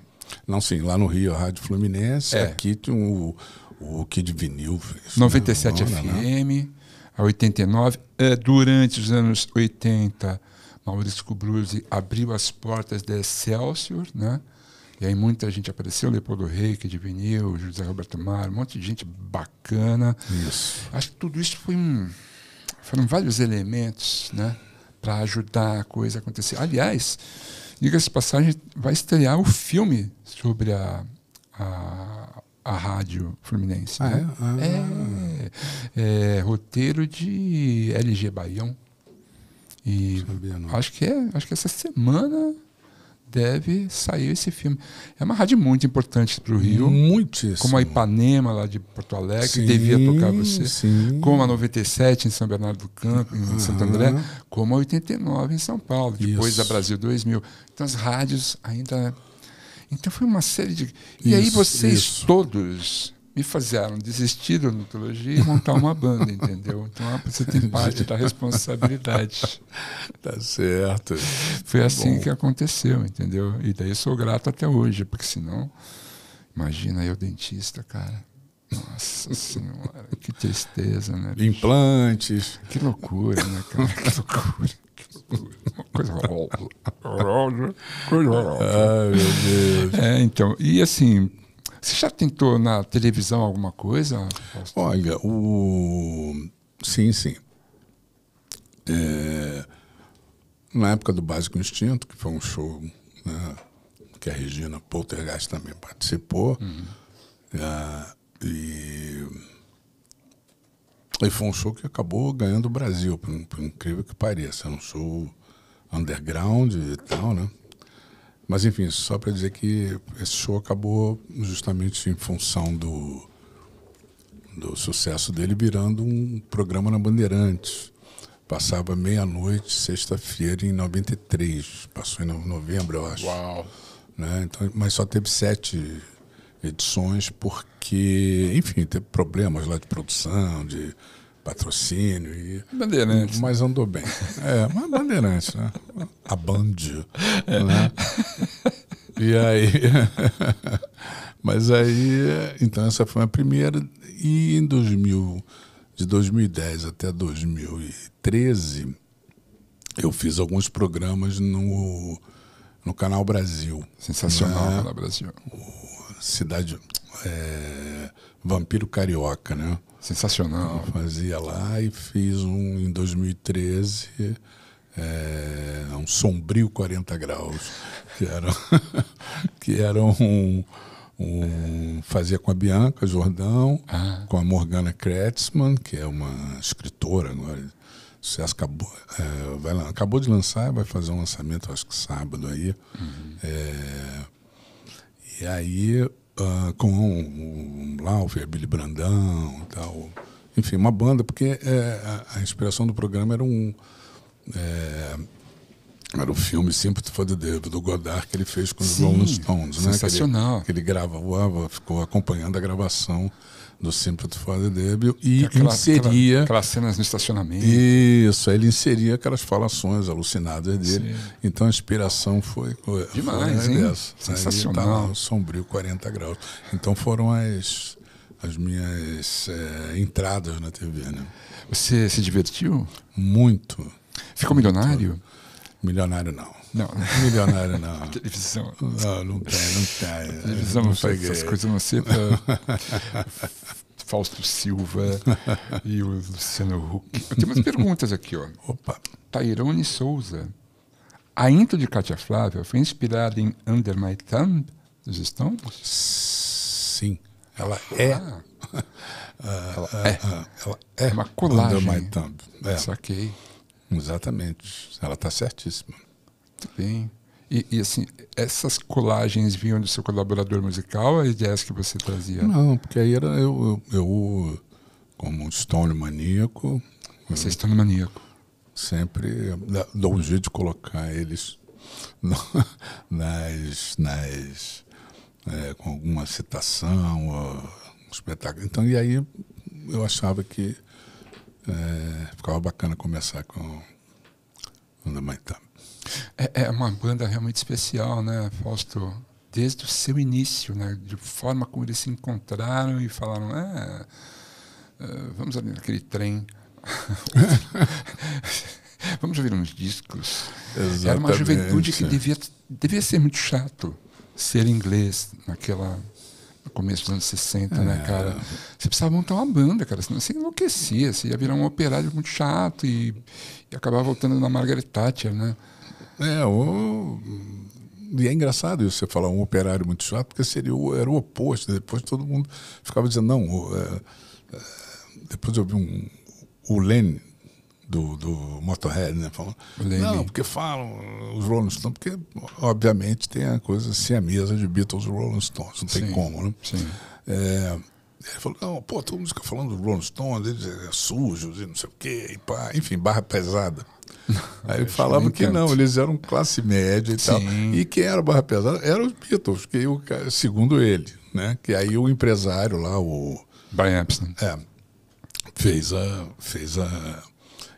Não, sim, lá no Rio, a Rádio Fluminense, é. aqui tem o, o Kid Vinil. 97 né, né? FM, a 89. É, durante os anos 80, Maurício Bruzzi abriu as portas da Excelsior, né? E aí muita gente apareceu, Leopoldo Rei, que diviniu, José Roberto Mar, um monte de gente bacana. Isso. Acho que tudo isso foi um, foram vários elementos, né, para ajudar a coisa a acontecer. Aliás, diga-se passagem, vai estrear o filme sobre a, a a rádio fluminense. Ah, né? é? Ah. É, é, roteiro de LG Baião. E acho que é, acho que essa semana deve sair esse filme. É uma rádio muito importante para o Rio. Muitíssimo. Como a Ipanema, lá de Porto Alegre, sim, devia tocar você. Sim. Como a 97 em São Bernardo do Campo, em uhum. Santo André. Como a 89 em São Paulo, depois Isso. da Brasil 2000. Então as rádios ainda... Né? Então foi uma série de... E isso, aí vocês isso. todos me fizeram desistir da odontologia e montar uma banda, entendeu? Então ah, você tem parte da responsabilidade. tá certo. Foi tá assim Bom. que aconteceu, entendeu? E daí sou grato até hoje, porque senão, imagina eu dentista, cara. Nossa senhora, que tristeza, né? Bicho? Implantes. Que loucura, né, cara? Que loucura. Que loucura. Uma coisa horrorosa. Coisa horrorosa. Ai, meu Deus. É, então, e assim, você já tentou na televisão alguma coisa? Olha, o. Sim, sim. É... Na época do Básico Instinto, que foi um show né, que a Regina Poltergeist também participou, uhum. é... e... e foi um show que acabou ganhando o Brasil, por, por incrível que pareça. Era um show underground e tal, né? Mas enfim, só para dizer que esse show acabou justamente em função do, do sucesso dele virando um programa na Bandeirantes. Passava meia-noite, sexta-feira, em 93. Passou em novembro, eu acho. Uau! Né? Então, mas só teve sete edições porque, enfim, teve problemas lá de produção, de patrocínio. E... Bandeirantes. Mas andou bem. É, mas Bandeirantes, né? A Band. É. Né? E aí. mas aí. Então, essa foi a primeira. E em 2000, de 2010 até 2013, eu fiz alguns programas no, no Canal Brasil. Né? Sensacional, né? Canal Brasil. O Cidade. É, Vampiro Carioca, né? Sensacional. Eu fazia lá e fiz um em 2013, é, um sombrio 40 graus, que era, que era um, um, Fazia com a Bianca Jordão, ah. com a Morgana Kretzmann, que é uma escritora agora. Sucesso acabou, é, vai, acabou de lançar, vai fazer um lançamento, acho que sábado aí. Uhum. É, e aí ah, com um, um Laufer, Billy Brandão tal. Enfim, uma banda, porque é, a, a, inspiração do programa era um. É, era o um filme sempre for the Devil, do Godard, que ele fez com os Rolling Stones. Né? Sensacional. Que ele, que ele grava, ficou acompanhando a gravação do Sempre de Fora Débil e é aquela, inseria. Aquela, aquelas cenas no estacionamento. Isso, aí ele inseria aquelas falações alucinadas dele. Sim. Então a inspiração foi. foi Demais, foi hein? Dessa. Tá Sensacional. tá sombrio 40 graus. Então foram as, as minhas é, entradas na TV, né? Você se divertiu? Muito. Ficou milionário? Milionário não. Não, milionário não. televisão. Não, não tem, não tem. televisão não faz essas coisas, não sei. Fausto Silva e o Luciano Huck. Eu tenho umas perguntas aqui, ó. Opa. Tairone Souza. A intro de Cátia Flávia foi inspirada em Under My Thumb dos Stones? Sim. Ela é. Ah. Ah, ela, ah, é. ela é. é. uma colagem. Under My Thumb. É. Saquei. Exatamente. Ela está certíssima. Sim. E, e, assim, essas colagens vinham do seu colaborador musical ou ideias que você trazia? Não, porque aí era eu, eu, eu como um stone maníaco. Você é stone maníaco. Sempre dou um jeito de colocar eles no, nas. nas é, com alguma citação, ou um espetáculo. Então, e aí eu achava que é, ficava bacana começar com o Namaitama. É, é, uma banda realmente especial, né, Fausto? Desde o seu início, né? De forma como eles se encontraram e falaram, é, é, vamos ali naquele trem. vamos ouvir uns discos. Exatamente. Era uma juventude que devia, devia ser muito chato ser inglês naquela no começo dos anos 60, né, é. né, cara? Você precisava montar uma banda, cara, senão você enlouquecia, você ia virar um operário muito chato e, e acabar voltando na Margaret Thatcher, né? É, o... e é engraçado isso, você falar um operário muito chato, porque seria o, era o oposto. Né? Depois todo mundo ficava dizendo, não, o, é, é, depois eu vi um, o Lenny, do, do Motorhead, né? Falando, não, porque falam os Rolling Stones, porque obviamente tem a coisa assim, a mesa de Beatles Rolling Stones, não tem sim, como, né? Sim. É, ele falou, não, pô, todo mundo fica falando dos Rolling Stones, eles é sujos e não sei o quê, e pá, enfim, barra pesada. Aí falavam falava que não, eles eram classe média e Sim. tal. E quem era barra pesada eram os Beatles, que eu, segundo ele, né? Que aí o empresário lá, o. Brian Epstein. É, fez a. Fez a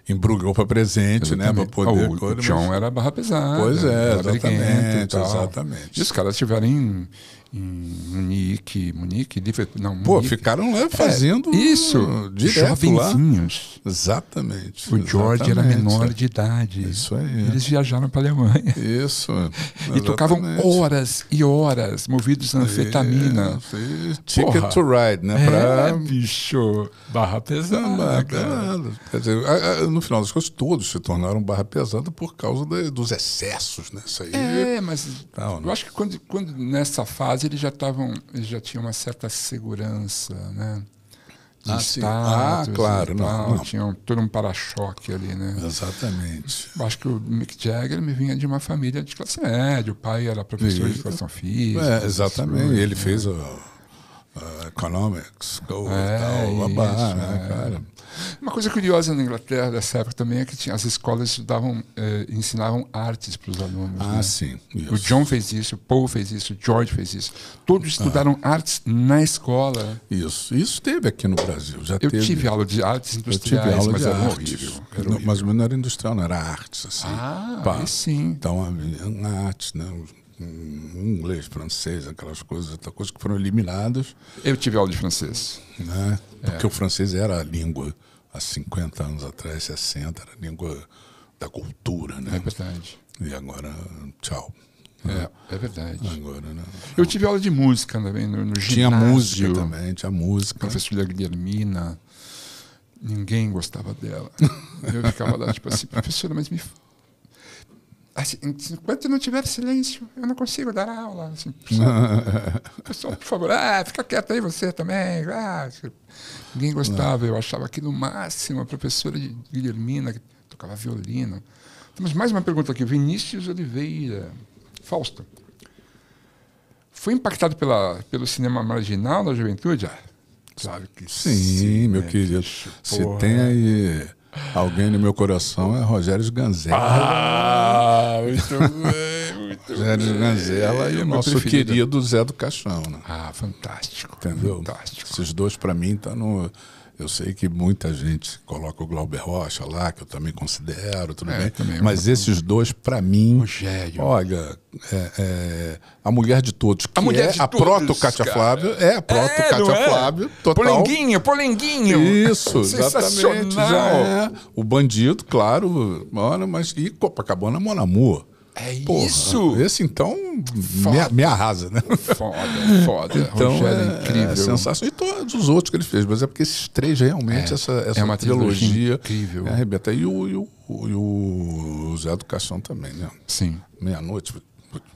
embrulhou para presente, né? exatamente. né? Para poder. Ah, o, John mas... era barra pesada. Pois é, exatamente. Exatamente. E os caras tiveram em Munique, Munique, não, Pô, Munique. ficaram lá é, fazendo é, isso, jovenzinhos. Lá. Exatamente. O George era menor é. de idade. Isso aí. Eles viajaram para a Alemanha. Isso. E tocavam horas e horas, movidos na anfetamina. ticket to ride, né? Pra... É, bicho, barra pesada. barra pesada. Quer dizer, no final das contas, todos se tornaram barra pesada por causa de, dos excessos, nessa né? aí. É, mas não, eu acho que quando, quando nessa fase eles já estavam, eles já tinham uma certa segurança, né? Ah, sim. ah, claro, não, não. todo um para-choque ali, né? Exatamente. Acho que o Mick Jagger me vinha de uma família de classe média, o pai era professor Isso. de educação física. É, exatamente, ele né? fez o uh, economics, go é, tal, babá, isso, né, é. cara? Uma coisa curiosa na Inglaterra dessa época também é que tinha, as escolas davam, eh, ensinavam artes para os alunos. Ah, né? sim. Isso. O John fez isso, o Paul fez isso, o George fez isso. Todos ah. estudaram ah. artes na escola. Isso, isso teve aqui no Brasil. Já eu teve. tive aula de artes industriais, eu tive aula mas de era artes. horrível. Era horrível. Não, mas não era industrial, não era artes. Assim. Ah, sim. Então, a, a arte, né? inglês, francês, aquelas coisas, outras coisas que foram eliminadas. Eu tive aula de francês. Né? É. Porque é. o francês era a língua há 50 anos atrás, 60, era a língua da cultura, né? É verdade. E agora, tchau. É, é verdade. Agora, né? Eu tive aula de música também no, no Tinha música também, tinha música. Professora Guilhermina ninguém gostava dela. Eu ficava lá, tipo assim, professora, mas me fala. Assim, enquanto não tiver silêncio, eu não consigo dar aula. Assim, pessoal, por favor, ah, fica quieto aí você também. Ah, ninguém gostava. Eu achava aqui no máximo a professora de Guilhermina, que tocava violino. Temos mais uma pergunta aqui. Vinícius Oliveira. Fausto. Foi impactado pela, pelo cinema marginal na juventude? sabe ah, claro que sim. Sim, meu né, querido. Bicho, se tem aí alguém no meu coração, é Rogério Ganzé. Ah! muito bem, muito Zé de Ganzela e o nosso querido Zé do Caixão. Né? Ah, fantástico. Entendeu? Fantástico. Esses dois, para mim, estão tá no eu sei que muita gente coloca o Glauber Rocha lá, que eu também considero, tudo é, bem. Também, é mas esses dois, para mim. Rogério. Olha, é, é, a mulher de todos, que a mulher é de a todos, proto Cátia Flávio, é a proto é, Cátia é? Flávio, total. Polenguinho, polenguinho. Isso, exatamente. Já é. O bandido, claro, mano, mas e Copacabana Mon é Porra, isso! Esse então me, me, arrasa, né? Foda, foda. Então, Rogério, é, é incrível. É sensação. E todos os outros que ele fez, mas é porque esses três realmente, é, essa, é essa é uma trilogia, incrível. É, arrebenta. E o, e, o, e o Zé Educação também, né? Sim. Meia-noite,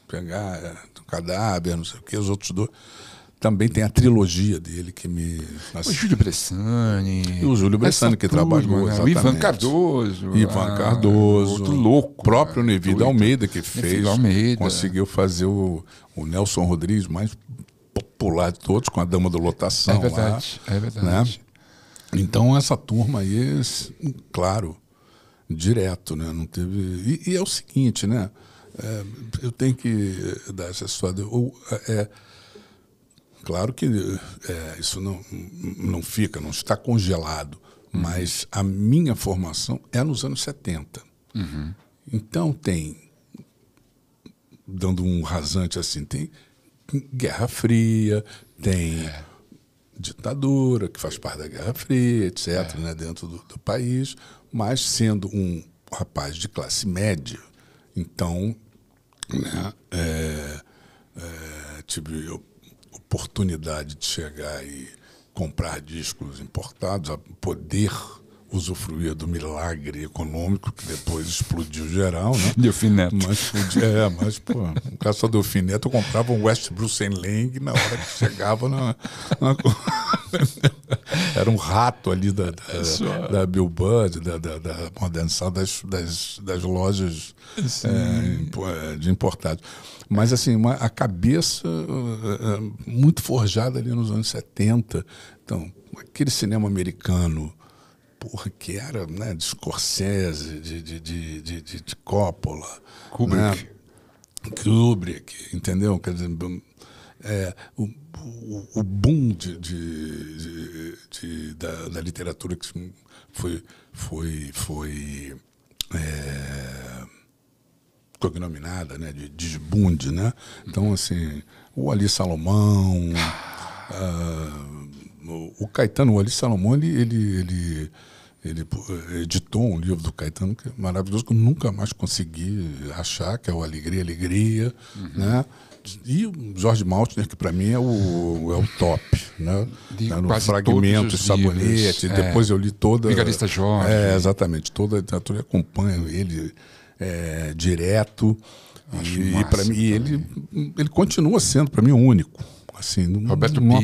pegar é, cadáver, não sei o que, os outros dois. Também tem a trilogia dele que me. Assim, o Júlio Bressani. O Júlio Bressani, que trabalhou. Né? O Ivan Cardoso. Ivan ah, Cardoso. Outro louco. O próprio né? Almeida, que fez. Almeida. Conseguiu fazer o, o Nelson Rodrigues mais popular de todos, com a Dama da Lotação. É verdade. Lá, é né? verdade. Né? Então, essa turma aí, claro, direto, né? Não teve. E, e é o seguinte, né? É, eu tenho que dar essa história. ou é, Claro que é, isso não, não fica, não está congelado, uhum. mas a minha formação é nos anos 70. Uhum. Então tem, dando um rasante assim, tem Guerra Fria, tem é. ditadura, que faz parte da Guerra Fria, etc., é. né, dentro do, do país, mas sendo um rapaz de classe média, então né, é, é tive, oportunidade de chegar e comprar discos importados, a poder usufruía do milagre econômico, que depois explodiu geral, né? De alfineto. Mas, é, mas, pô, no caso só do eu comprava um Westbrook sem Lang na hora que chegava na... na... Era um rato ali da, da, da Bill Bud, da, da, da Modern das, das, das lojas é, de importados. Mas, assim, uma, a cabeça é, é muito forjada ali nos anos 70. Então, aquele cinema americano porra, que era né, de Scorsese, de, de, de, de, de Coppola. Kubrick. Né? Kubrick, entendeu? Quer dizer, é, o, o, o, boom de, de, de, da, da, literatura que foi, foi, foi é, cognominada né, de desbunde. Né? Então, assim, o Ali Salomão. Ah, o Caetano, o Ali Salomão, ele, ele, ele, ele, eh, editou um livro do Caetano que é maravilhoso, que eu nunca mais consegui achar, que é o Alegria, Alegria, uhum. né? E o Jorge Maltner, que para mim é o, é o top, né? De tá no Fragmentos, Sabonete, é. depois eu li toda... Vigarista Jorge. É, exatamente, toda a literatura, acompanho ele é, direto. Acho e para mim, ele, ele continua sendo, para mim, o único. Assim, Roberto não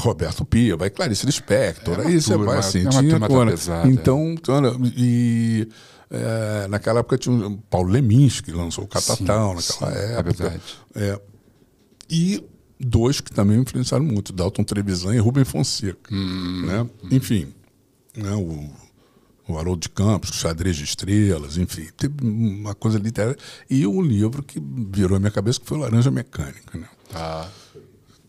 Roberto Pia, vai Clarice Lispector, isso é aí você vai assim, é tinha turma. então, cara, e é, naquela época tinha o Paulo Lemins, que lançou o Catatão sim, naquela sim, é época. É e dois que também me influenciaram muito, Dalton Trevisan e Rubem Fonseca. Hum, né? Hum. Enfim, né, o, o Haroldo de Campos, o Xadrez de Estrelas, enfim, teve uma coisa literária. E o um livro que virou a minha cabeça, que foi Laranja Mecânica. Né? Ah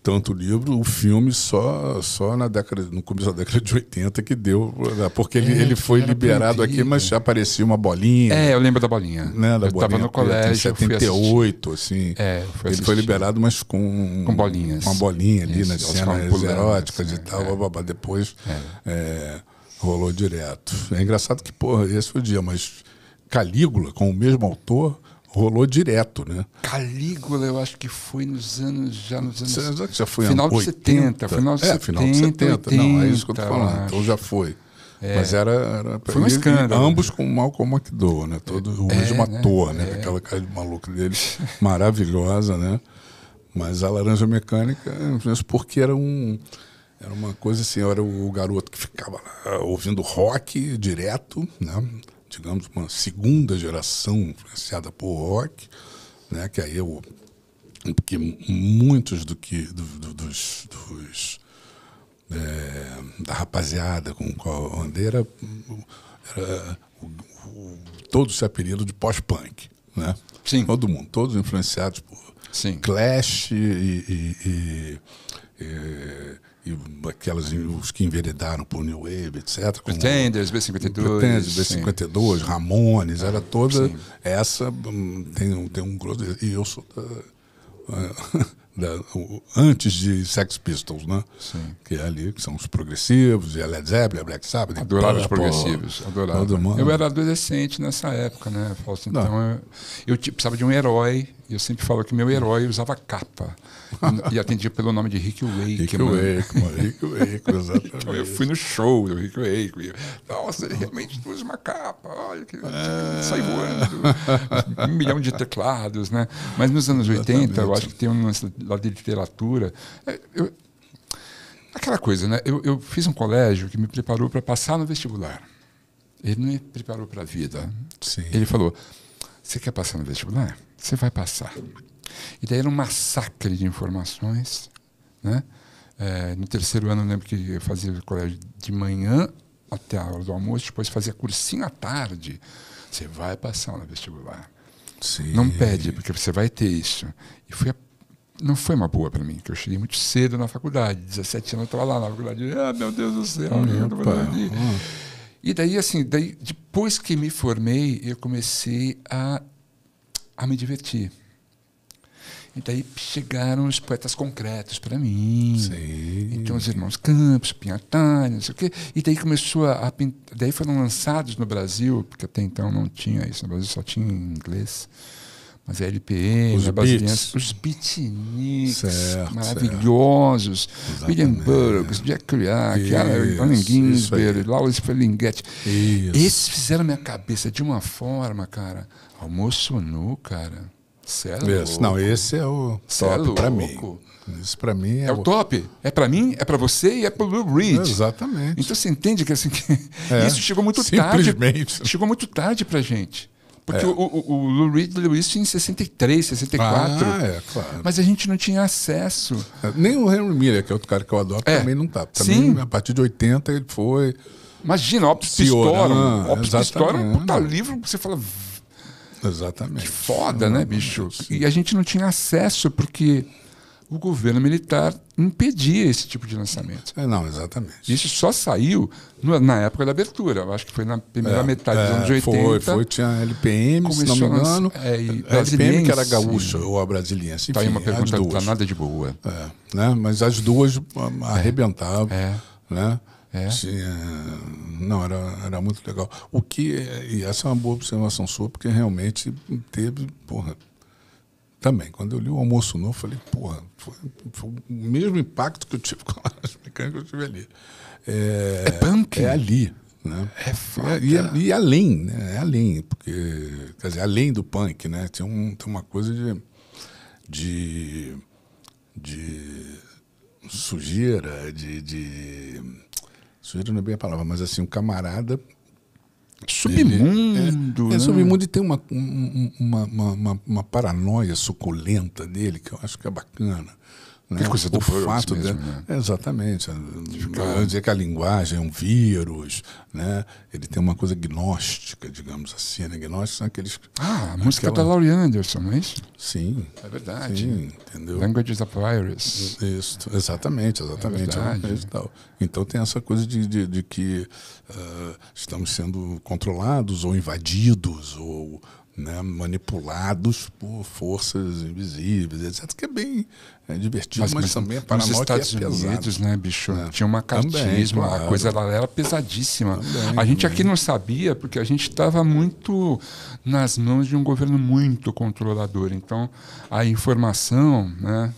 tanto livro, o filme só, só na década, no começo da década de 80 que deu, né, porque é, ele, ele foi liberado aqui, mas aparecia uma bolinha. É, eu lembro da bolinha. Né, da eu estava no colégio. Em 78, assim. É, ele foi liberado, mas com, com bolinhas. Com uma bolinha ali Isso, nas cenas eróticas né, e tal. É. depois é. É, rolou direto. É engraçado que, porra, esse foi o dia, mas Calígula, com o mesmo autor rolou direto, né? Calígula, eu acho que foi nos anos. Já nos anos. Você, já foi final de 70, final de é, 70. Final de 70, 80, não, é isso que eu tô falando. Então já foi. É. Mas era, era Foi um escândalo. Né? Ambos né? com o Malcolm McDowell, né? Todo, o é, mesmo ator, né? né? É. Aquela cara de maluco dele, maravilhosa, né? Mas a Laranja Mecânica, porque era um. Era uma coisa assim, era o garoto que ficava lá ouvindo rock direto, né? digamos, uma segunda geração influenciada por rock, né? que aí eu. É Porque muitos do que, do, do, dos, dos é, da rapaziada com qual eu andei era o, o, todo esse apelido de pós-punk. Né? Sim. Todo mundo, todos influenciados por Sim. Clash e, e, e, e e aquelas os que enveredaram por New Wave, etc. Pretenders, B52. Pretenders, B52, Ramones, era ah, toda sim. essa. Hum, tem, um, tem um grosso. E eu sou da, da, antes de Sex Pistols, né? Sim. Que é ali, que são os progressivos, e a Led Zeppelin, a Black Sabbath. Adorava os progressivos, pô, adorava. Eu era adolescente nessa época, né, Fausto? Então eu, eu, precisava de um herói e eu sempre falo que meu herói usava capa. e atendia pelo nome de Rick Wakeman. Rick Wakeman, Rick Wakeman, então, exatamente. eu fui no show do Rick Wakeman. Nossa, ele realmente usa uma capa. Olha, que, é. sai voando. um milhão de teclados, né? Mas nos anos exatamente. 80, eu acho que tem um lance lá de literatura. É, eu, aquela coisa, né? Eu, eu fiz um colégio que me preparou para passar no vestibular. Ele não me preparou para a vida. Sim. Ele falou, você quer passar no vestibular? Você vai passar. E daí era um massacre de informações. Né? É, no terceiro ano, eu lembro que eu fazia colégio de manhã até a hora do almoço, depois fazia cursinho à tarde. Você vai passar no vestibular. Sim. Não pede, porque você vai ter isso. E foi a não foi uma boa para mim, que eu cheguei muito cedo na faculdade, 17 anos eu estava lá na faculdade, ah, meu Deus do céu, hum, E daí, assim, daí, depois que me formei, eu comecei a a me divertir. E daí chegaram os poetas concretos para mim. Sim. Então, os irmãos Campos, Pinhatari, não sei o quê. E daí começou a, Daí foram lançados no Brasil, porque até então não tinha isso. No Brasil só tinha em inglês. Mas a LPM, os a os beatniks certo, maravilhosos, certo. William Burroughs, Jack Kerouac, Allen Ginsberg, Lawrence Ferlinghetti. Esses fizeram minha cabeça de uma forma, cara, almoçonou, cara. Sério? É Não, esse é o é top é para mim. Isso para mim é, é o top. É para mim, é para você e é para o Lou Reed. Exatamente. Então você entende que, assim, que é. isso chegou muito tarde. Chegou muito tarde para gente. Porque é. o, o, o, Lou Reed leu isso em 63, 64. Ah, é, claro. Mas a gente não tinha acesso. É, nem o Henry Miller, que é outro cara que eu adoro, é. também não tá. Sim. a partir de 80 ele foi. Imagina, Ops Pistorum. Ops Pistorum é um puta livro que você fala. Exatamente. Que foda, né, bicho? É e a gente não tinha acesso, porque o governo militar impedia esse tipo de lançamento. É, não, exatamente. Isso só saiu no, na época da abertura, eu acho que foi na primeira é, metade dos é, anos 80. Foi, foi, tinha LPM, se não me engano. É, e a é, LPM que era gaúcha ou a brasiliense. Está aí uma pergunta não tá nada de boa. É, né? Mas as duas hum, arrebentavam. Né? É. não, era, era muito legal. O que, e essa é uma boa observação sua, porque realmente teve, porra, também. Quando eu li o Almoço Novo, falei, porra, foi, foi, o mesmo impacto que eu tive com as Mecânica que eu tive ali. É, é punk? É ali. Né? É foda. E, e, e, além, né? É além, porque, quer dizer, além do punk, né? Tem, um, tem uma coisa de, de, de sujeira, de, de... Sujeira não é bem a palavra, mas assim, um camarada submundo. É, é, submundo né? e tem uma, uma, uma, uma, paranoia suculenta dele, que eu acho que é bacana. Né? Que coisa do o fato mesmo, né? Exatamente. Claro. Dizer que a linguagem é um vírus, né? ele tem uma coisa gnóstica, digamos assim. Né? Gnóstica são aqueles. Ah, a música aquela... É da Laurie Anderson, não é isso? Sim. É verdade. Sim, entendeu? Language is a virus. Isso, exatamente, exatamente. É então tem essa coisa de, de, de que uh, estamos sendo controlados ou invadidos ou né, manipulados por forças invisíveis, etc. Que é bem é divertido, mas, mas, mas também é Nos é Estados é Unidos, né, bicho? É. Tinha um cartismo, claro. a coisa lá era pesadíssima. Também, a gente também. aqui não sabia, porque a gente estava muito nas mãos de um governo muito controlador. Então, a informação, né?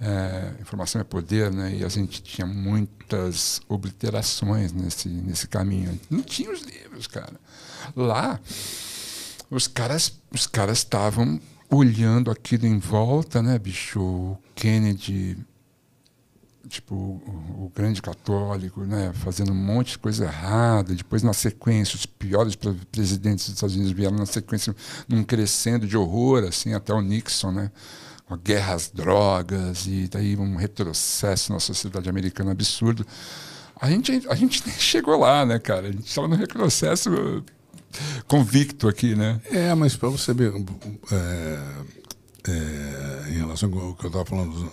É, informação é poder, né? E a gente tinha muitas obliterações nesse, nesse caminho. Não tinha os livros, cara. Lá, os caras os caras estavam olhando aquilo em volta, né, bicho? O Kennedy, tipo, o, o, grande católico, né, fazendo um monte de coisa errada. Depois, na sequência, os piores presidentes dos Estados Unidos vieram na sequência, num crescendo de horror, assim, até o Nixon, né? uma guerra às drogas e daí um retrocesso na sociedade americana absurdo. A gente, a gente chegou lá, né, cara? A gente estava no retrocesso convicto aqui, né? É, mas para você ver, é, é, em relação ao que eu estava falando dos,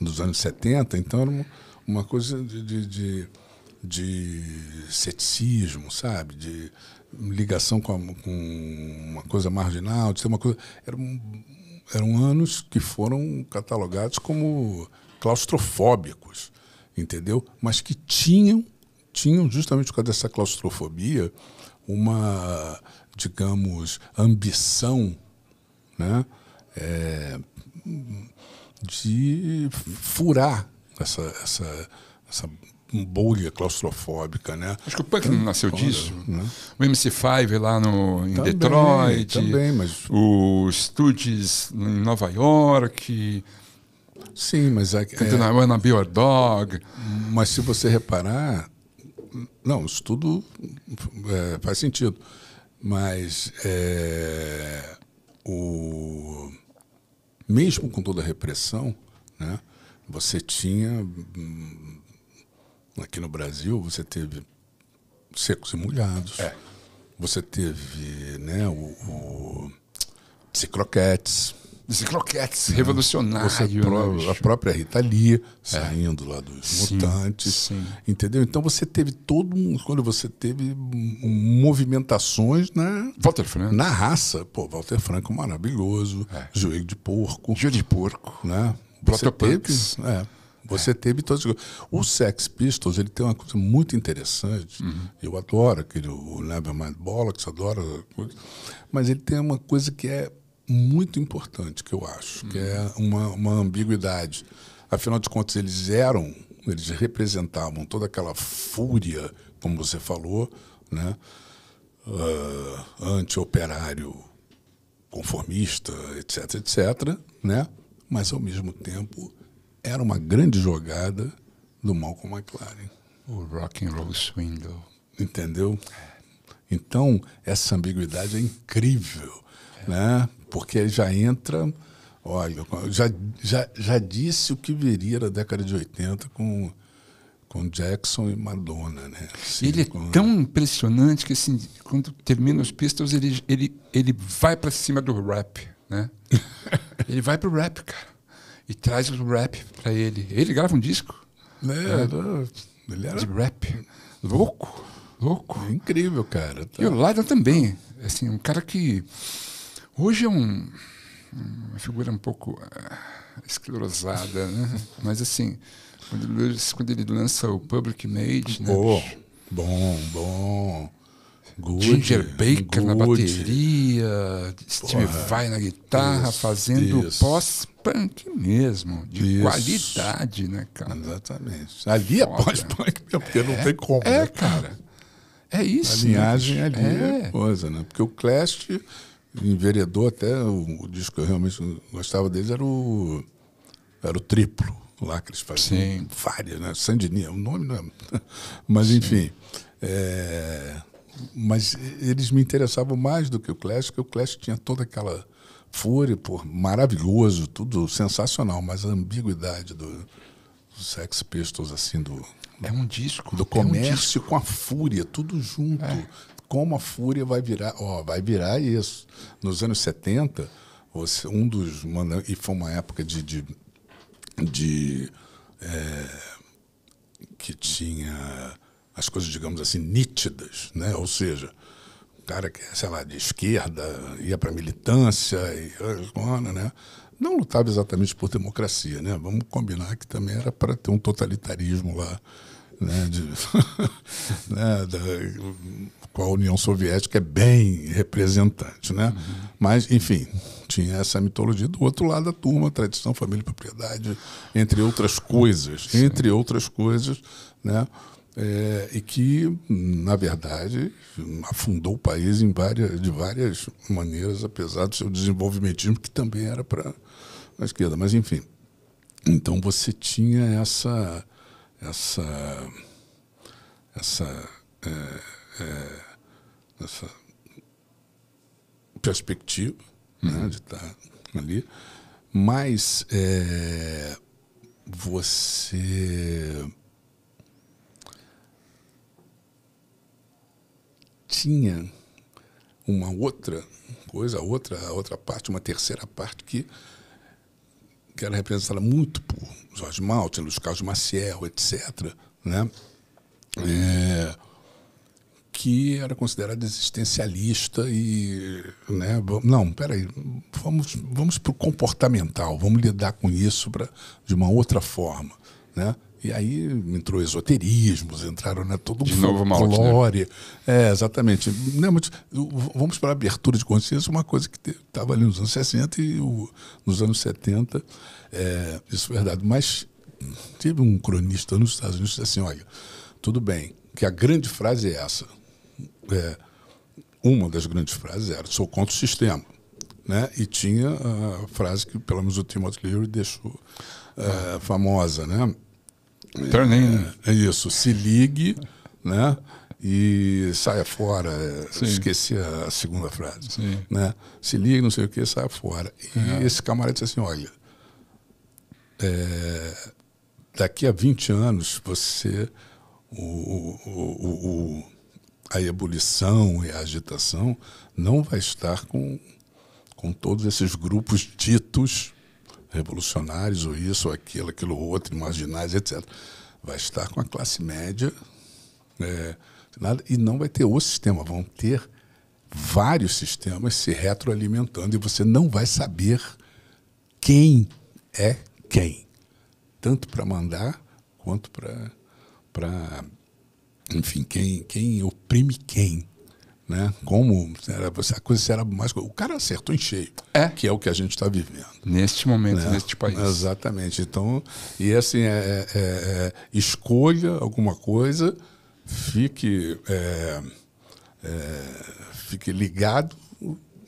dos, anos 70, então era uma, uma coisa de, de, de, de, ceticismo, sabe? De ligação com, a, com uma coisa marginal, de ser uma coisa. Eram, eram anos que foram catalogados como claustrofóbicos, entendeu? Mas que tinham, tinham justamente por causa dessa claustrofobia, uma, digamos, ambição né, é, de furar essa, essa, essa bolha claustrofóbica, né? Acho que o punk não nasceu disso. Né? O MC5 lá no, em também, Detroit, também, mas... os Stooges em Nova York... Sim, mas... É é a, é, na dog Mas se você reparar, não, isso tudo é, faz sentido. Mas é, o, mesmo com toda a repressão, né, você tinha. Hum, aqui no Brasil, você teve secos e molhados. É. Você teve né, o, o Cicroquetes desse croquetes revolucionário. né, a própria Rita Lee é. saindo lá dos sim, mutantes. Sim. Entendeu? Então você teve todo um. Quando você teve movimentações na. Né? Walter Franco. Na raça. Pô, Walter Franco maravilhoso. É. Joelho de porco. Joelho de porco. Né? Você teve, é, você é. teve todas as coisas. O Sex Pistols ele tem uma coisa muito interessante. Uhum. Eu adoro aquele o Nevermind Bollocks, adoro. Mas ele tem uma coisa que é muito importante, que eu acho, hum. que é uhum. uma, uma ambiguidade. Afinal de contas, eles eram, eles representavam toda aquela fúria, como você falou, né? Uh, anti-operário conformista, etc, etc, né? Mas, ao mesmo tempo, era uma grande jogada do Malcolm McLaren. O rock and roll swindle. Entendeu? Então, essa ambiguidade é incrível, é. né? porque ele já entra. Olha, já, já, já disse o que viria da década de 80 com, com Jackson e Madonna, né? Assim, ele é com... tão impressionante que, assim, quando termina os Pistols, ele, ele, ele vai para cima do rap, né? ele vai pro rap, cara. E traz o rap para ele. Ele grava um disco. É, é, era, ele era... De rap. Louco, louco. incrível, cara. Tá. E o Lydon também. Assim, um cara que Hoje é um, uma figura um pouco uh, esclerosada, né? mas assim, quando ele, quando ele, lança o Public Made, né? Oh, bom, bom. Good, Ginger Baker good. na bateria, Steve Vai na guitarra, isso, fazendo pós-punk mesmo, de isso. qualidade, né, cara? Exatamente. Ali é pós-punk porque é, não tem como. É, né, cara? É isso. A linhagem né? ali é. é coisa, né? Porque o Clash em até o, o disco que eu realmente gostava deles era o era o triplo lá que eles faziam Sim. várias né Sandinista o nome não é mas enfim é, mas eles me interessavam mais do que o Clash porque o Clash tinha toda aquela fúria por maravilhoso tudo sensacional mas a ambiguidade do, do Sex Pistols assim do é um disco. Do comércio é um disco. com a fúria, tudo junto. É como a fúria vai virar, ó, vai virar isso. Nos anos 70, você, um dos e foi uma época de, de, de é, que tinha as coisas, digamos assim, nítidas, né? Ou seja, o cara que, sei lá, de esquerda ia para militância e né? Não lutava exatamente por democracia, né? Vamos combinar que também era para ter um totalitarismo lá né, de, né, da, com a União Soviética é bem representante, né? Uhum. Mas, enfim, tinha essa mitologia. Do outro lado, da turma, tradição, família, propriedade, entre outras coisas, Sim. entre outras coisas, né? É, e que, na verdade, afundou o país em várias, de várias maneiras, apesar do seu desenvolvimentismo, que também era para a esquerda. Mas, enfim, então você tinha essa essa, essa, é, é, essa perspectiva né, uhum. né, de estar tá ali, mas é, você tinha uma outra coisa, outra outra parte, uma terceira parte que que era representada muito por Jorge Malta, Luiz Carlos Maciel, etc., né? É, que era considerada existencialista e né, não, peraí, vamos vamos para o comportamental, vamos lidar com isso pra, de uma outra forma, né? E aí entrou esoterismos, entraram né, todo de um novo né? folclore. Né? É, exatamente. Não, vamos para a abertura de consciência, uma coisa que estava ali nos anos 60 e o, nos anos 70, é, isso é verdade. Mas teve um cronista nos Estados Unidos que disse assim, olha, tudo bem, que a grande frase é essa. É, uma das grandes frases era, sou contra o sistema. Né? E tinha a frase que, pelo menos, o Timothy Leary deixou é, famosa, né? Turn é, é isso, se ligue, né? E saia fora. Sim. Esqueci a segunda frase. Sim. Né? Se ligue, não sei o que, saia fora. E é. esse camarada disse assim: olha, é, daqui a 20 anos você. o, o, o a ebulição e a agitação não vai estar com, com todos esses grupos ditos revolucionários, ou isso, ou aquilo, aquilo outro, marginais, etc. Vai estar com a classe média é, né, nada, e não vai ter o sistema, vão ter vários sistemas se retroalimentando e você não vai saber quem é quem, tanto para mandar quanto para, enfim, quem, quem oprime quem né? Como era, a coisa era mais. O cara acertou em cheio, é. que é o que a gente está vivendo. Neste momento, né? neste país. Exatamente. Então, e assim, é, é, é, é escolha alguma coisa, fique, é, é, fique ligado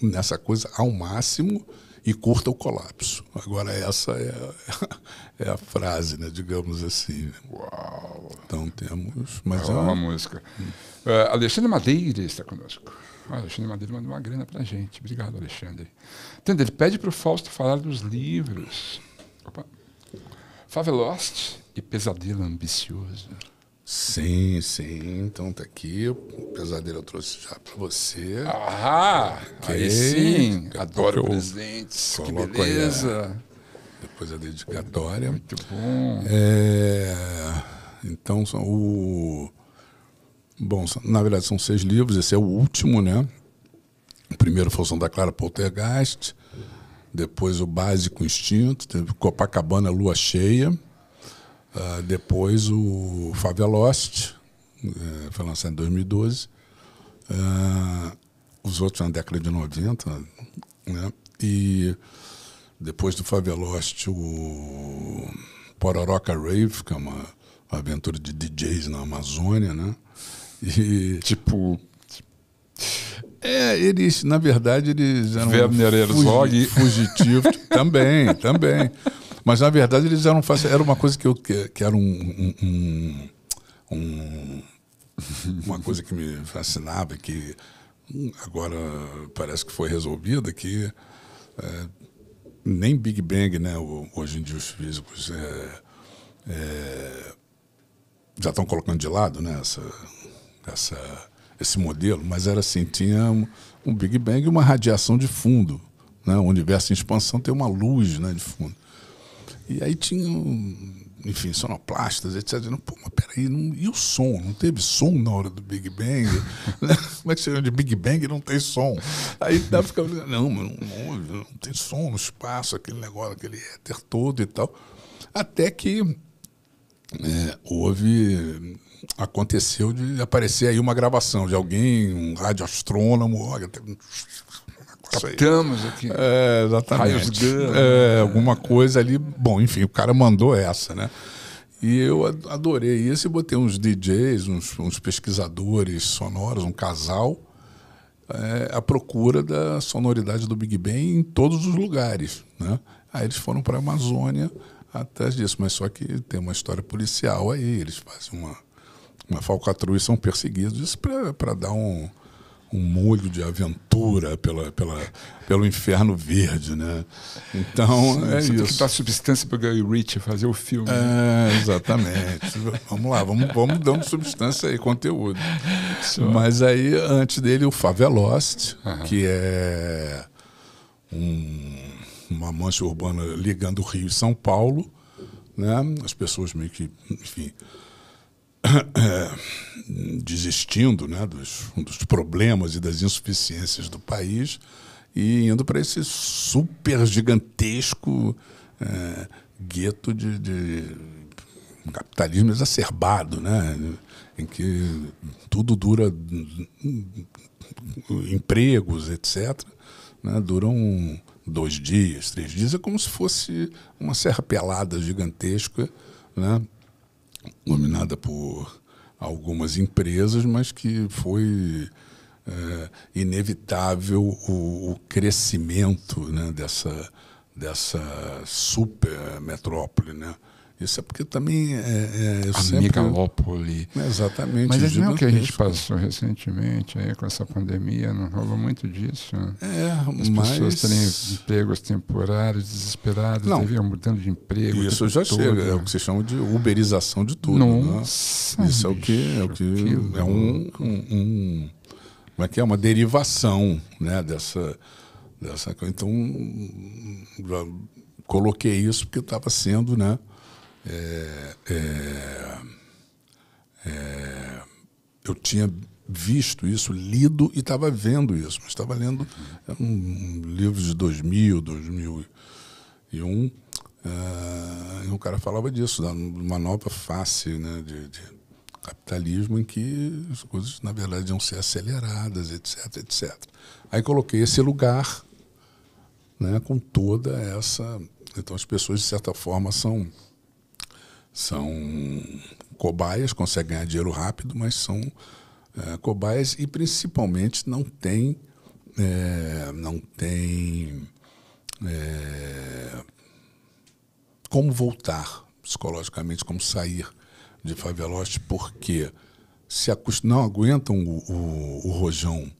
nessa coisa ao máximo e curta o colapso. Agora, essa é a, é a frase, né? digamos assim. Uau! Então temos. Mas é uma, uma música. Uh, Alexandre Madeira está conosco. Ah, Alexandre Madeira mandou uma grana para a gente. Obrigado, Alexandre. Entendeu? Ele pede para o Fausto falar dos livros. Opa. Favelost e Pesadelo Ambicioso. Sim, sim. Então tá aqui. O pesadelo eu trouxe já para você. Ah, okay. aí sim. Adoro presentes. Que né? beleza. A, depois a dedicatória. Muito bom. É, então, são o... Bom, na verdade são seis livros. Esse é o último, né? O primeiro foi o Santa Clara Poltergeist. Depois o Básico Instinto. Teve Copacabana Lua Cheia Uh, depois o Favelost, uh, eh, foi lançado em 2012. Uh, ah, os outros na década de 90. Né? E depois do Favelost, o Pororoca Rave, que é uma, uma aventura de DJs na Amazônia. Né? E, tipo. É, eles, na verdade, eles eram. Werner Herzog. Fugitivos. também, também. Mas, na verdade, eles eram... Era uma coisa que eu... Que, que era um, um, um... Uma coisa que me fascinava, que hum, agora parece que foi resolvida, que... É, nem Big Bang, né? Hoje em dia os físicos é, é, já estão colocando de lado, né? Essa, essa, esse modelo, mas era assim, tinha um, um Big Bang e uma radiação de fundo, né? O universo em expansão tem uma luz, né? De fundo. E aí tinham, enfim, sonoplastas, etc. Pô, mas peraí, não, e o som? Não teve som na hora do Big Bang? Né? Como é que chega de Big Bang e não tem som? Aí tá ficando, não, não, não, não tem som no espaço, aquele negócio, aquele éter todo e tal. Até que é, houve aconteceu de aparecer aí uma gravação de alguém, um radioastrônomo, olha, Captamos aqui. É, exatamente. É, alguma coisa ali. Bom, enfim, o cara mandou essa, né? E eu adorei isso e botei uns DJs, uns, uns pesquisadores sonoros, um casal, é, à procura da sonoridade do Big Bang em todos os lugares. Né? Aí eles foram para a Amazônia atrás disso, mas só que tem uma história policial aí, eles fazem uma, uma falcatrua e são perseguidos. Isso para dar um um molho de aventura pela, pela, pelo inferno verde, né? Então Sim, é você isso. Tem que dar substância para Gary Rich fazer o filme. Né? É, exatamente. vamos lá, vamos, vamos dando substância e conteúdo. Mas aí antes dele o Favelost, que é um, uma mancha urbana ligando o Rio e São Paulo, né? As pessoas meio que, enfim desistindo né, dos, dos problemas e das insuficiências do país e indo para esse super gigantesco é, gueto de, de, capitalismo exacerbado, né? em que tudo dura, empregos, etc., né? duram dois dias, três dias, é como se fosse uma serra pelada gigantesca, né? dominada por algumas empresas, mas que foi é, inevitável o, o crescimento né, dessa, dessa super metrópole. Né? Isso é porque também é, é, eu a megalópole. Exatamente. Mas é que a gente passou recentemente aí com essa pandemia, não rolou muito disso. Né? É, As mas... pessoas terem empregos temporários, desesperados, não. deviam mudando de emprego. Isso já todo. chega, é o que se chama de uberização de tudo. Né? Nossa, né? Isso é o que é, o que é um, um, um como é que é? Uma derivação né, dessa, dessa coisa. Então, coloquei isso porque estava sendo, né? É, é, é, eu tinha visto isso, lido e estava vendo isso. Mas estava lendo é um, um, livro de 2000, 2001, uh, e um cara falava disso, de uma nova face né, de, de, capitalismo em que as coisas, na verdade, iam ser aceleradas, etc, etc. Aí coloquei esse lugar né, com toda essa... Então, as pessoas, de certa forma, são são cobaias, conseguem ganhar dinheiro rápido, mas são é, cobaias e principalmente não tem, é, não tem é, como voltar psicologicamente, como sair de favelote, porque se não aguentam o, o, o, rojão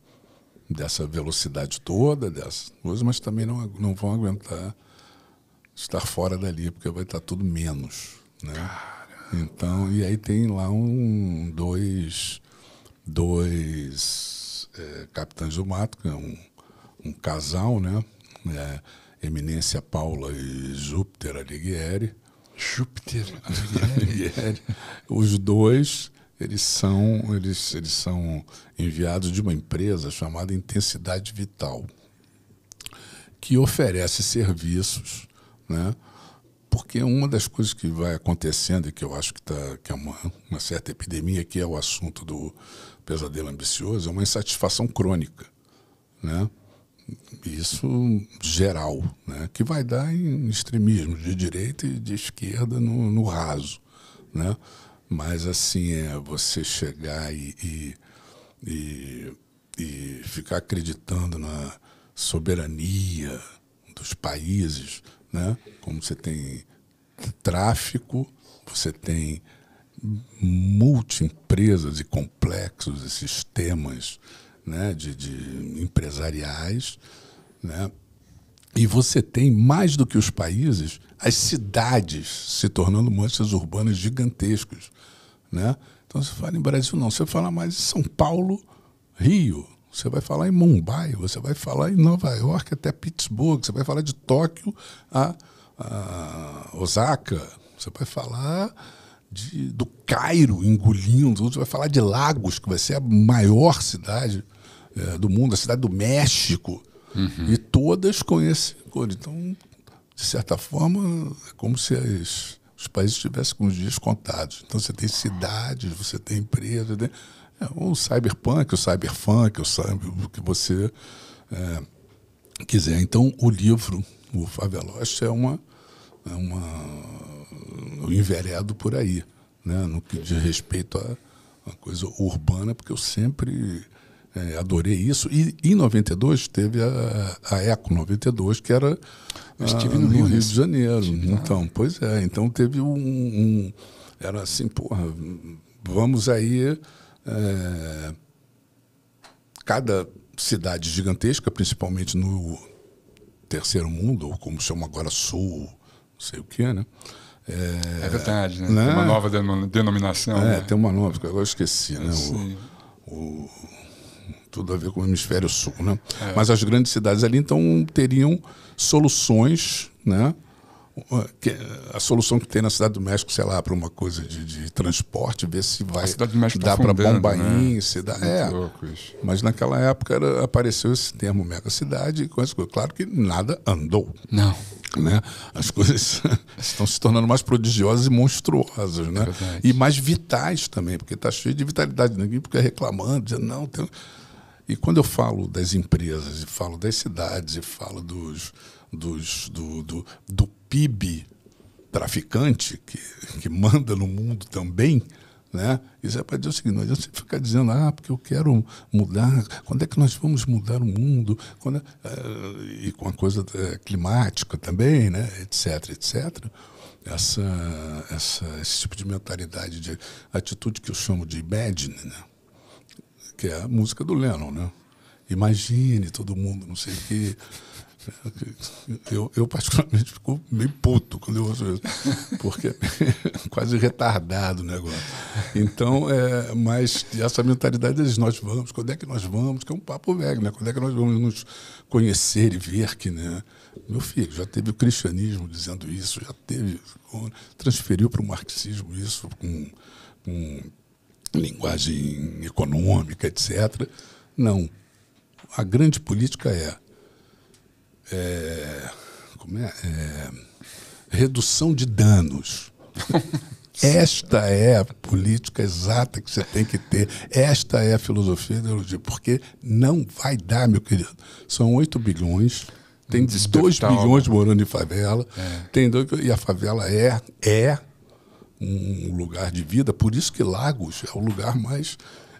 dessa velocidade toda, dessas coisas, mas também não, não vão aguentar estar fora dali, porque vai estar tudo menos. Né? Então, e aí tem lá um, dois, dois é, capitães do mato, que é um, um casal, né? É, Eminência Paula e Júpiter Alighieri. Júpiter Alighieri. Os dois eles são, eles, eles são enviados de uma empresa chamada Intensidade Vital, que oferece serviços né, porque uma das coisas que vai acontecendo e que eu acho que, tá, que é uma, uma certa epidemia, que é o assunto do pesadelo ambicioso, é uma insatisfação crônica. Né? Isso geral, né? que vai dar em extremismo de direita e de esquerda no, no raso. Né? Mas assim, é você chegar e, e, e, e ficar acreditando na soberania dos países né? Como você tem tráfico, você tem multiempresas e complexos e sistemas né, de, de empresariais, né? E você tem, mais do que os países, as cidades se tornando monstros urbanas gigantescos. Né? Então você fala em Brasil, não. Você fala mais em São Paulo, Rio, você vai falar em Mumbai, você vai falar em Nova York até Pittsburgh, você vai falar de Tóquio a, a Osaka, você vai falar de, do Cairo engolindo, você vai falar de Lagos, que vai ser a maior cidade é, do mundo, a cidade do México, uhum. e todas com esse cor. Então, de certa forma, é como se as, os países estivessem com os dias contados. Então, você tem cidades, você tem empresas, né? É, o cyberpunk, o cyberfunk, o cyber, o que você é, quiser. Então, o livro, o Faveloche, é uma. É uma eu enveredo por aí, né? no que diz respeito a, a coisa urbana, porque eu sempre é, adorei isso. E em 92 teve a, a Eco 92, que era eu estive ah, no, a, no Rio, de Janeiro. Então, pois é. Então teve um, um, Era assim, porra, vamos aí é, cada cidade gigantesca, principalmente no terceiro mundo, ou como chama agora sul, não sei o que, né? É, é verdade, né? né? Tem uma nova denominação. É, né? tem uma nova, que agora eu esqueci, né? O, o, tudo a ver com o hemisfério sul, né? É. Mas as grandes cidades ali, então, teriam soluções, né? a solução que tem na Cidade do México, sei lá, para uma coisa de, de, transporte, ver se vai tá dar para Bombaim, né? se dá. É, mas naquela época era, apareceu esse termo mega cidade e coisas. Claro que nada andou. Não. Né? As coisas estão se tornando mais prodigiosas e monstruosas, né? É e mais vitais também, porque está cheio de vitalidade. Ninguém fica reclamando, dizendo, não, tem... E quando eu falo das empresas, e falo das cidades, e falo dos dos, do, do, do PIB traficante que, que manda no mundo também, né? Isso é para dizer o seguinte: não adianta você ficar dizendo, ah, porque eu quero mudar, quando é que nós vamos mudar o mundo? Quando é... Eh, e com a coisa eh, climática também, né? etc, etc. Essa, essa, esse tipo de mentalidade, de atitude que eu chamo de imagine, né? que é a música do Lennon, né? Imagine todo mundo, não sei o quê. Eu, eu, particularmente, fico meio puto quando eu ouço isso, porque é quase retardado o negócio. Então, é, mas essa mentalidade de nós vamos, quando é que nós vamos, que é um papo velho, né? Quando é que nós vamos nos conhecer e ver que, né? Meu filho, já teve o cristianismo dizendo isso, já teve, transferiu para o marxismo isso com, com linguagem econômica, etc. Não. A grande política é é, como é? é redução de danos. Esta é a política exata que você tem que ter. Esta é a filosofia da ideologia. Porque não vai dar, meu querido. São 8 bilhões, tem 2 hum, tá bilhões morando em favela. É. Tem dois, e a favela é, é um lugar de vida. Por isso que Lagos é o lugar mais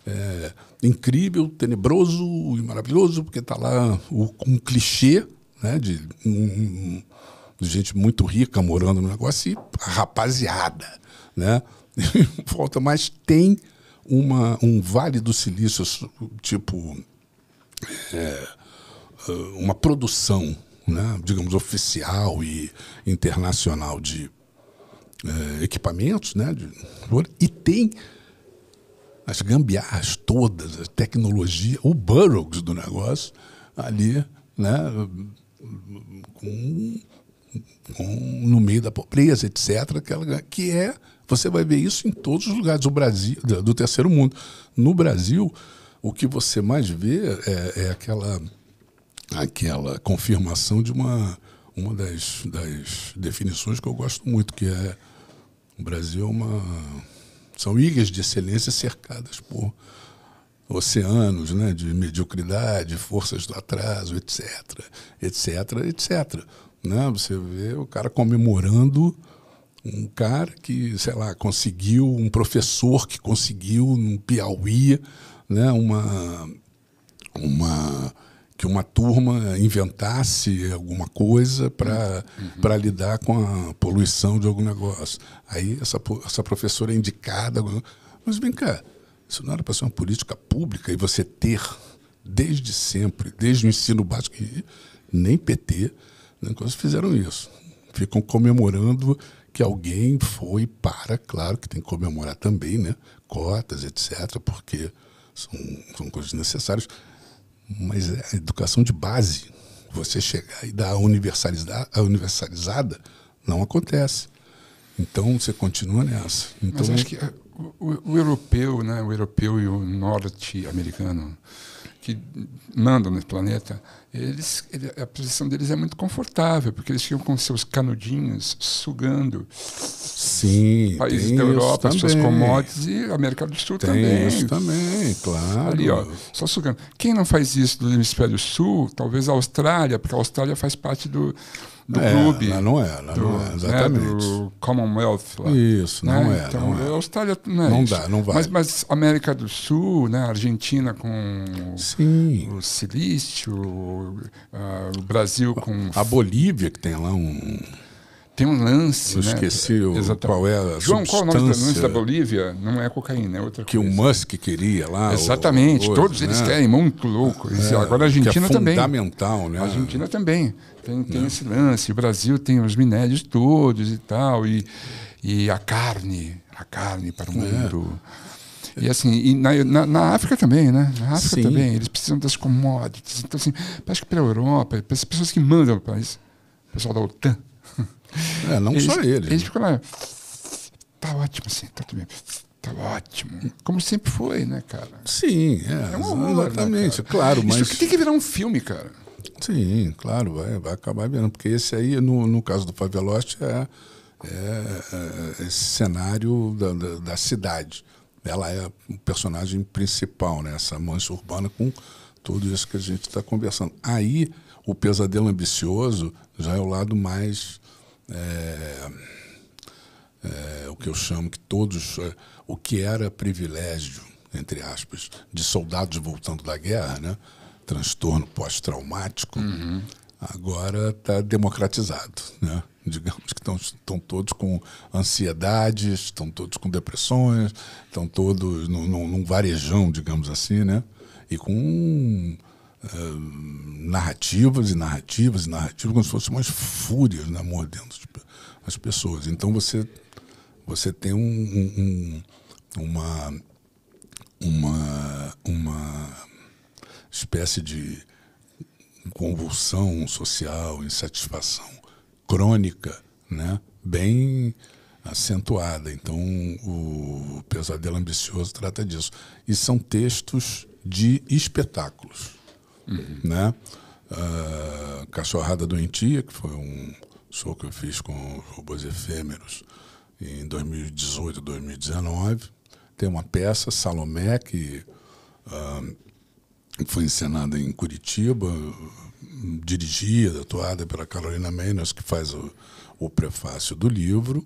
é, incrível, tenebroso e maravilhoso, porque está lá o, um clichê né? De, um, de gente muito rica morando no negócio e rapaziada, né? Falta, mas tem uma, um Vale do Silício, tipo, é, ah, uma produção, né? digamos, oficial e internacional de é, equipamentos, né? De, e tem as gambiarras todas, a tecnologia, o Burroughs do negócio ali, né? com, com, no meio da pobreza, etc., que, ela, que é. Você vai ver isso em todos os lugares do Brasil, do terceiro mundo. No Brasil, o que você mais vê é, é aquela, aquela confirmação de uma, uma das, das definições que eu gosto muito, que é o Brasil é uma. São ilhas de excelência cercadas por oceanos né, de mediocridade, forças do atraso, etc, etc, etc. Né? Você vê o cara comemorando um cara que, sei lá, conseguiu, um professor que conseguiu no Piauí, né, uma, uma que uma turma inventasse alguma coisa para uhum. lidar com a poluição de algum negócio. Aí essa, essa professora é indicada. Mas vem cá, isso não era para ser uma política pública e você ter, desde sempre, desde o ensino básico, e nem PT, nem coisas fizeram isso. Ficam comemorando que alguém foi para, claro que tem que comemorar também, né? Cotas, etc., porque são, são coisas necessárias. Mas é a educação de base, você chegar e dar a, a universalizada, não acontece. Então você continua nessa. Então, Mas acho que eh, o, o europeu, né, o europeu e o norte-americano que mandam nesse planeta, eles, a posição deles é muito confortável, porque eles ficam com seus canudinhos sugando Sim, países da Europa, suas commodities e América do Sul tem também. Isso também, claro. Ali, ó, só sugando. Quem não faz isso do hemisfério sul, talvez a Austrália, porque a Austrália faz parte do do é, clube. não é, do, não é, exatamente. Né, do Commonwealth lá. Isso, né, não né? é. Então, não é. a Austrália não é Não isso. dá, não vai. Mas, mas, América do Sul, né? Argentina com Sim. o silício, o, uh, o Brasil com. A Bolívia, que tem lá um tem um lance. Eu né? esqueci o, qual era. É João, qual é o nome do lance da Bolívia? Não é cocaína, é outra que coisa. Que o Musk queria lá. Exatamente, o, o, todos eles né? querem, muito louco. É, Agora a é Argentina é também. fundamental, né? A Argentina também. Tem, tem né? esse lance. O Brasil tem os minérios todos e tal, e, e a carne, a carne para o mundo. E assim, e na, na, na, África também, né? Na África Sim. também, eles precisam das commodities. Então, assim, parece que para a Europa, para as pessoas que mandam para o pessoal da OTAN, é, não eles, só ele. Eles né? ficam lá. Tá ótimo assim, tá tudo bem. Tá ótimo. Como sempre foi, né, cara? Sim, é. é um horror, né, exatamente, né, claro, mas. Isso aqui tem que virar um filme, cara. Sim, claro, vai, vai acabar virando. Porque esse aí, no, no caso do Favelote, é, é, é, é esse cenário da, da, da cidade. Ela é o personagem principal, né? Essa mancha urbana com tudo isso que a gente está conversando. Aí, o pesadelo ambicioso já é o lado mais é, é, o que eu chamo que todos é, o que era privilégio entre aspas de soldados voltando da guerra, né? transtorno pós-traumático, uhum. agora está democratizado, né? digamos que estão todos com ansiedades, estão todos com depressões, estão todos num, num, varejão, digamos assim, né? E com Hum, narrativas e narrativas e narrativas, como se fossem umas fúrias né, mordendo as pessoas. Então você, você tem um, um, uma, uma, uma espécie de convulsão social, insatisfação crônica, né, bem acentuada. Então, o Pesadelo Ambicioso trata disso. E são textos de espetáculos. Uhum. Né? Uh, Cachorrada Doentia, que foi um show que eu fiz com Robôs Efêmeros em 2018, 2019. Tem uma peça, Salomé, que uh, foi encenada em Curitiba, dirigida, atuada pela Carolina Menos, que faz o, o prefácio do livro.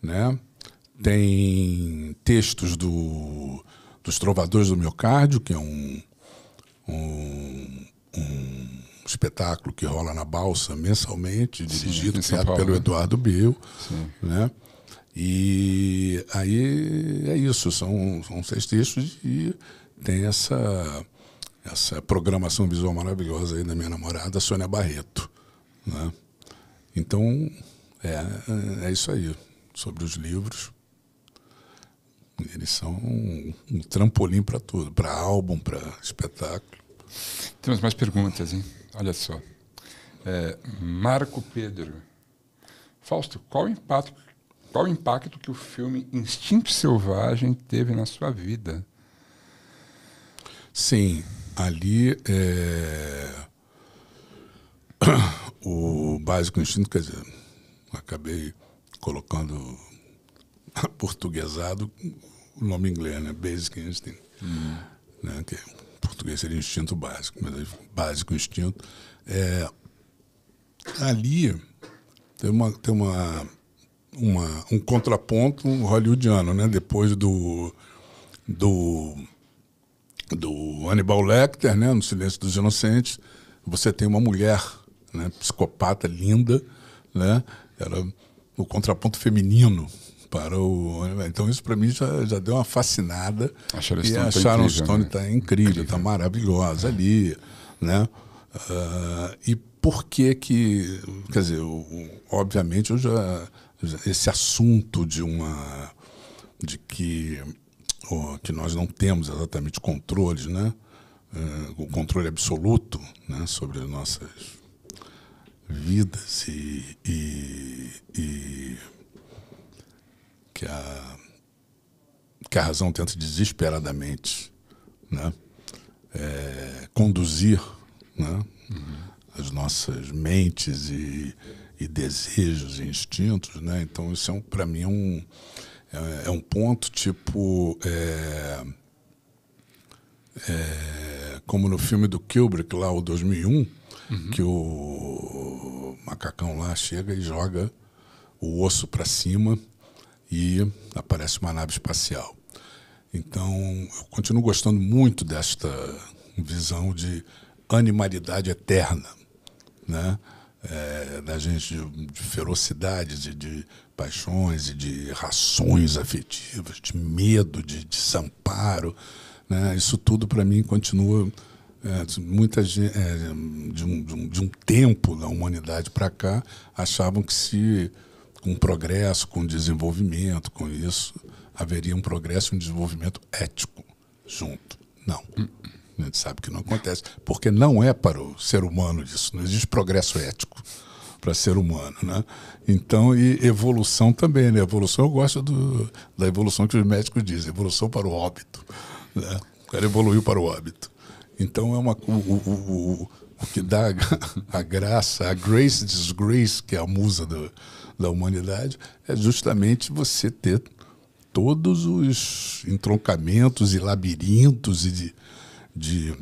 Né? Tem textos do, dos Trovadores do Miocárdio, que é um um, um espetáculo que rola na Balsa mensalmente, dirigido, Sim, criado Paulo, pelo né? Eduardo Bill. Sim. Né? E aí é isso, são, são seis textos e tem essa, essa programação visual maravilhosa aí da minha namorada, Sônia Barreto. Né? Então, é, é isso aí, sobre os livros. Eles são um, um trampolim para tudo, para álbum, para espetáculo. Temos mais perguntas, hein? Olha só. É, Marco Pedro. Fausto, qual o impacto, qual impacto que o filme Instinto Selvagem teve na sua vida? Sim, ali é... o básico instinto, quer dizer, acabei colocando portuguesado o nome inglês, né? Basic Instinct, hum. né? que é português seria instinto básico, mas é básico instinto. É, ali tem uma, tem uma, uma, um contraponto hollywoodiano, né? Depois do, do, do Hannibal Lecter, né? No Silêncio dos Inocentes, você tem uma mulher, né? Psicopata, linda, né? Era o contraponto feminino para o Então isso para mim já, já deu uma fascinada. A Sharon Stone, e a Sharon tá Stone está né? incrível, está maravilhosa é. ali, né? Uh, e por que que, quer dizer, eu, obviamente eu já, esse assunto de uma de que oh, que nós não temos exatamente controles, né? Uh, o controle absoluto, né, sobre as nossas vidas e, e, e que a, que a razão tenta desesperadamente né, é, conduzir né, uhum. as nossas mentes e, e, desejos e instintos. Né? Então, isso é um, para mim é um, é, é um ponto tipo. É, é, como no filme do Kubrick, lá o 2001, uhum. que o macacão lá chega e joga o osso para cima e aparece uma nave espacial. Então, eu continuo gostando muito desta visão de animalidade eterna, né? É, da gente de, de ferocidades de, de paixões e de rações afetivas, de medo, de desamparo. Né? Isso tudo, para mim, continua é, muita gente, é, de, um, de, um, de, um, tempo da humanidade para cá achavam que se com progresso, com desenvolvimento, com isso, haveria um progresso e um desenvolvimento ético junto. Não. A gente sabe que não acontece. Porque não é para o ser humano isso. Não existe progresso ético para ser humano, né? Então, e evolução também, né? Evolução, eu gosto do, da evolução que os médicos dizem, evolução para o óbito. Né? O cara evoluiu para o óbito. Então, é uma, o, o, o, o que dá a, a graça, a grace, disgrace, que é a musa do, da humanidade é justamente você ter todos os entroncamentos e labirintos e de, de,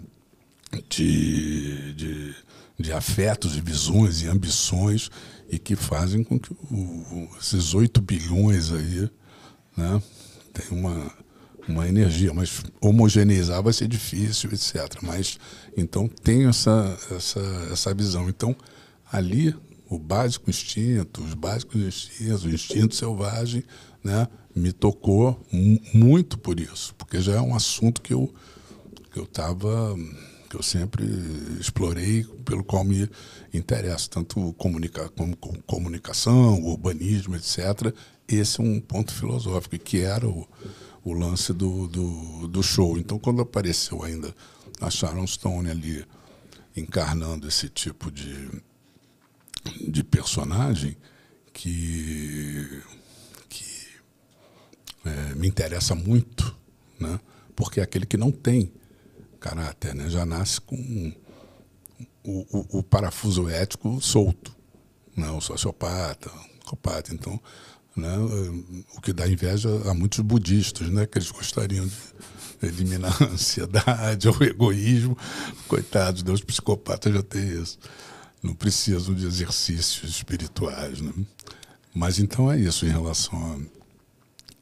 de, de, de afetos e visões e ambições e que fazem com que o, esses 8 bilhões aí né, tenham uma, uma energia, mas homogeneizar vai ser difícil, etc. Mas então tem essa, essa, essa visão. Então, ali o básico instinto, os básicos instintos, o instinto selvagem, né, me tocou muito por isso, porque já é um assunto que eu que eu tava que eu sempre explorei, pelo qual me interessa, tanto comunica, como, comunicação, urbanismo, etc. Esse é um ponto filosófico, que era o, o lance do, do, do show. Então, quando apareceu ainda a Sharon Stone ali encarnando esse tipo de de personagem que, que é, me interessa muito, né? porque é aquele que não tem caráter, né? já nasce com o, o, o parafuso ético solto, né? o sociopata, o psicopata. Então, né? o que dá inveja a muitos budistas, né? que eles gostariam de eliminar a ansiedade ou o egoísmo. Coitados, Deus psicopata já tem isso não preciso de exercícios espirituais. Né? Mas então é isso em relação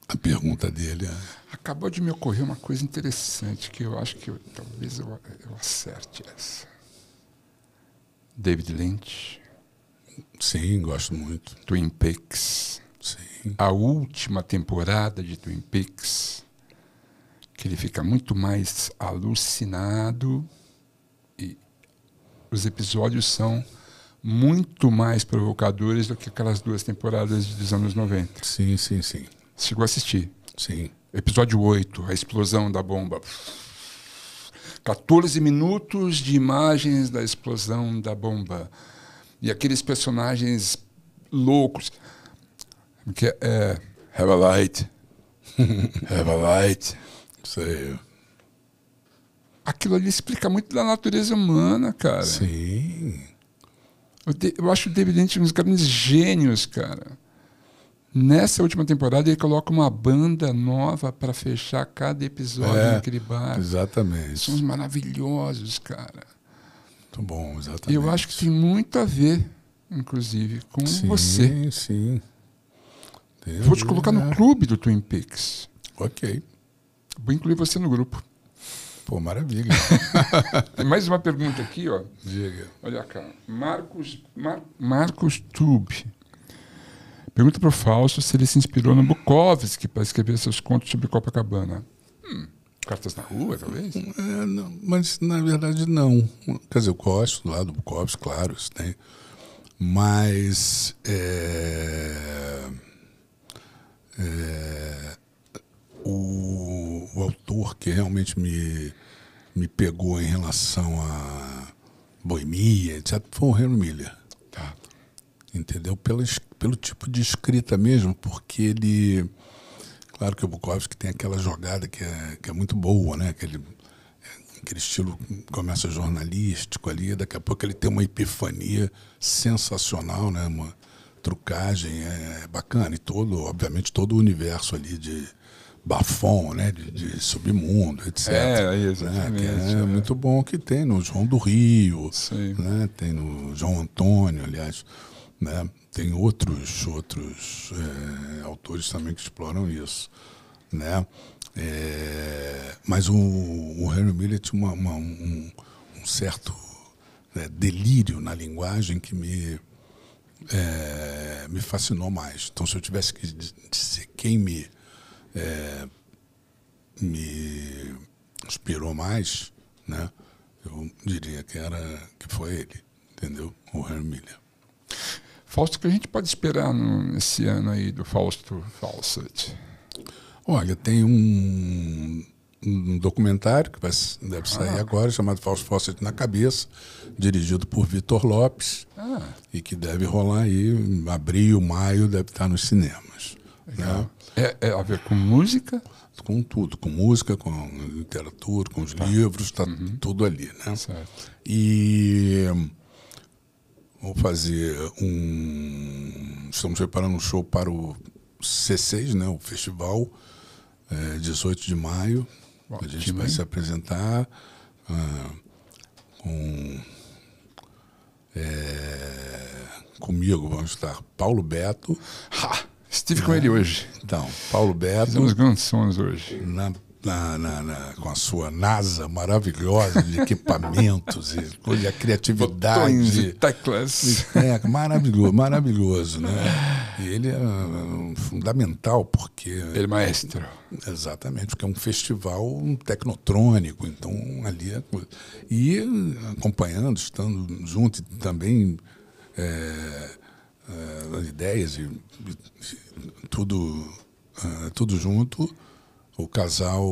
à pergunta dele. É. Acabou de me ocorrer uma coisa interessante que eu acho que eu, talvez eu, eu acerte essa. David Lynch. Sim, gosto muito. Twin Peaks. Sim. A última temporada de Twin Peaks, que ele fica muito mais alucinado os episódios são muito mais provocadores do que aquelas duas temporadas dos anos 90. Sim, sim, sim. Chegou a assistir. Sim. Episódio 8, a explosão da bomba. 14 minutos de imagens da explosão da bomba. E aqueles personagens loucos. Que é, é have a light. have a light. Sei aquilo ali explica muito da natureza humana, cara. Sim. Eu, de, eu acho o David Lynch um dos grandes gênios, cara. Nessa última temporada, ele coloca uma banda nova para fechar cada episódio é, naquele bar. Exatamente. São uns maravilhosos, cara. Muito bom, exatamente. Eu acho que tem muito a ver, inclusive, com sim, você. Sim, sim. Vou te colocar no né? clube do Twin Peaks. Ok. Vou incluir você no grupo. Pô, maravilha. Tem mais uma pergunta aqui, ó. Diga. Olha cá. Marcos, Mar, Marcos Tube. Pergunta para o Fausto se ele se inspirou no Bukowski para escrever seus contos sobre Copacabana. Hum. Cartas na Rua, talvez? Hum, é, não, mas, na verdade, não. Quer dizer, eu gosto lá do Bukowski, claro, isso tem. Mas. É, é, o, o autor que realmente me, me pegou em relação a boemia, etc., foi o Henry Miller. Tá. Entendeu? Pelo pelo tipo de escrita mesmo, porque ele. Claro que o Bukowski tem aquela jogada que é, que é muito boa, né? Aquele, aquele estilo começa jornalístico ali, daqui a pouco ele tem uma epifania sensacional, né? Uma trucagem é, é bacana e todo, obviamente todo o universo ali de Bafon, né? De, de submundo, etc. É, né, exatamente. Né? É, é, muito bom que tem no João do Rio, Sim. né? tem no João Antônio, aliás. Né? Tem outros, outros é, autores também que exploram isso. Né? É, mas o, o Henry Miller tinha uma, uma, um, um, certo né, delírio na linguagem que me, é, me fascinou mais. Então, se eu tivesse que dizer quem me é, me inspirou mais, né? Eu diria que era que foi ele, entendeu? O Harry Miller. Fausto, o que a gente pode esperar nesse ano aí do Fausto Fawcett? Olha, tem um, um documentário que vai, deve ah. sair ah. agora, chamado Fausto Fawcett na Cabeça, dirigido por Vitor Lopes, ah. e que deve rolar aí em abril, maio, deve estar nos cinemas. Né? Legal. Né? É, é a ver com música? Com tudo, com música, com literatura, com os tá. livros, está uhum. tudo ali, né? Certo. E vou fazer um... Estamos preparando um show para o C6, né? O festival, é, 18 de maio. a gente vai se apresentar ah, com... É, comigo vão estar Paulo Beto... Ha! Estive com ele ah. hoje. Então, Paulo Beto. Fizemos grandes sons hoje. Na, na, na, na, com a sua NASA maravilhosa de equipamentos e, e a criatividade. e teclas. É, maravilhoso, maravilhoso, né? E ele é fundamental porque... Ele é maestro. Exatamente, porque é um festival tecnotrônico, então ali é coisa. E acompanhando, estando junto também... É, uh, as ideias e, e tudo, uh, tudo junto, o casal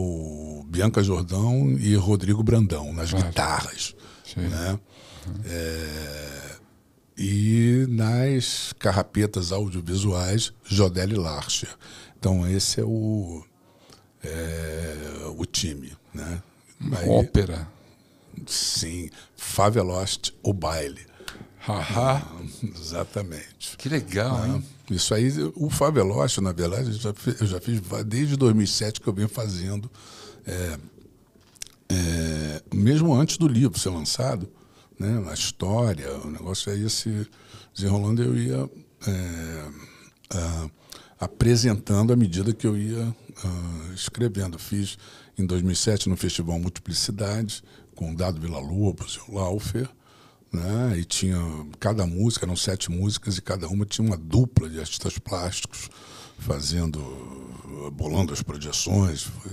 Bianca Jordão e Rodrigo Brandão nas claro. guitarras. Sim. Né? Uhum. É, e nas carrapetas audiovisuais, Jodelle Larcher. Então, esse é o, é, o time. Né? Aí, ópera. Sim, Favelost, o baile. Haha, exatamente. Que legal, né? hein? Isso aí, o Favelócio, na verdade, eu já, eu já, fiz desde 2007 que eu venho fazendo. É, é, mesmo antes do livro ser lançado, né, a história, o negócio aí se desenrolando, eu ia é, a, apresentando à medida que eu ia a, ah, escrevendo. Fiz em 2007 no Festival Multiplicidade, com o Dado Vila Lobos e o Laufer. Né? E tinha cada música, eram sete músicas, e cada uma tinha uma dupla de artistas plásticos fazendo, bolando as projeções. Foi,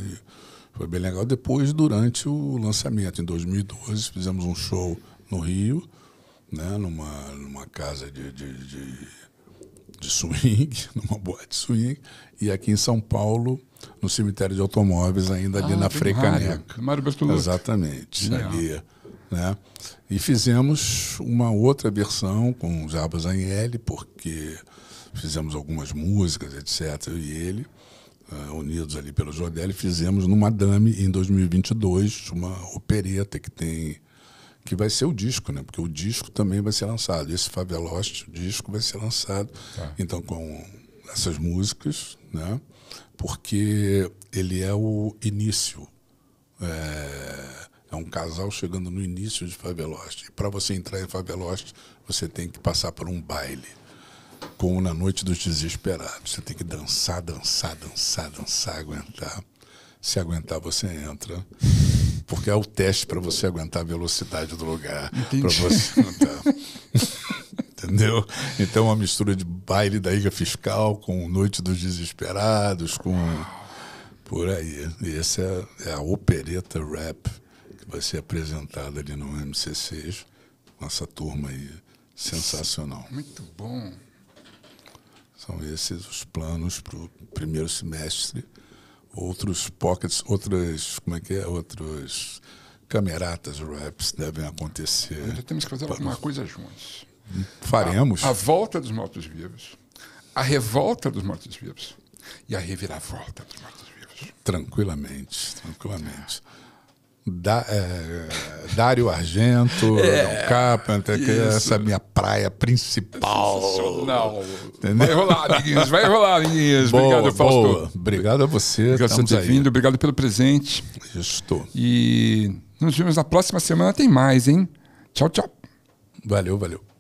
foi bem legal. Depois, durante o lançamento, em 2012, fizemos um show no Rio, né? numa, numa casa de, de, de, de swing, numa boate swing, e aqui em São Paulo no cemitério de automóveis, ainda ali ah, na Frei Caneca. Mário Bertolucci. Exatamente. Ali né? E fizemos uma outra versão com o Jabba Zanielli, porque fizemos algumas músicas, etc. Eu e ele, uh, unidos ali pelo Jodelli, fizemos no Madame, em 2022, uma opereta que tem que vai ser o disco, né? Porque o disco também vai ser lançado. Esse Favelost, o disco vai ser lançado. Tá. Então, com essas músicas, né? Porque ele é o início é, é um casal chegando no início de Favelost. E para você entrar em Favelost, você tem que passar por um baile. Como na Noite dos Desesperados. Você tem que dançar, dançar, dançar, dançar, aguentar. Se aguentar, você entra. Porque é o teste para você aguentar a velocidade do lugar. Para você. entendeu? Então, é uma mistura de baile da Ilha Fiscal com Noite dos Desesperados, com. Por aí. E essa é, é a opereta rap vai ser apresentada ali no MCC, com essa turma aí sensacional. Muito bom. São esses os planos para o primeiro semestre. Outros pockets, outras, como é que é? Outros cameratas raps devem acontecer. Ainda temos que fazer alguma coisa juntos. Faremos. A, a volta dos mortos-vivos, a revolta dos mortos-vivos e a reviravolta dos mortos-vivos. Tranquilamente, tranquilamente. É da, é, Dário Argento, é. John Carpenter, que é essa minha praia principal. Não. Vai rolar, amiguinhos, vai rolar, amiguinhos. Boa, obrigado, Fausto. Boa. Obrigado a você. Obrigado por ter aí. vindo, obrigado pelo presente. Estou. E nos vemos na próxima semana, tem mais, hein? Tchau, tchau. Valeu, valeu.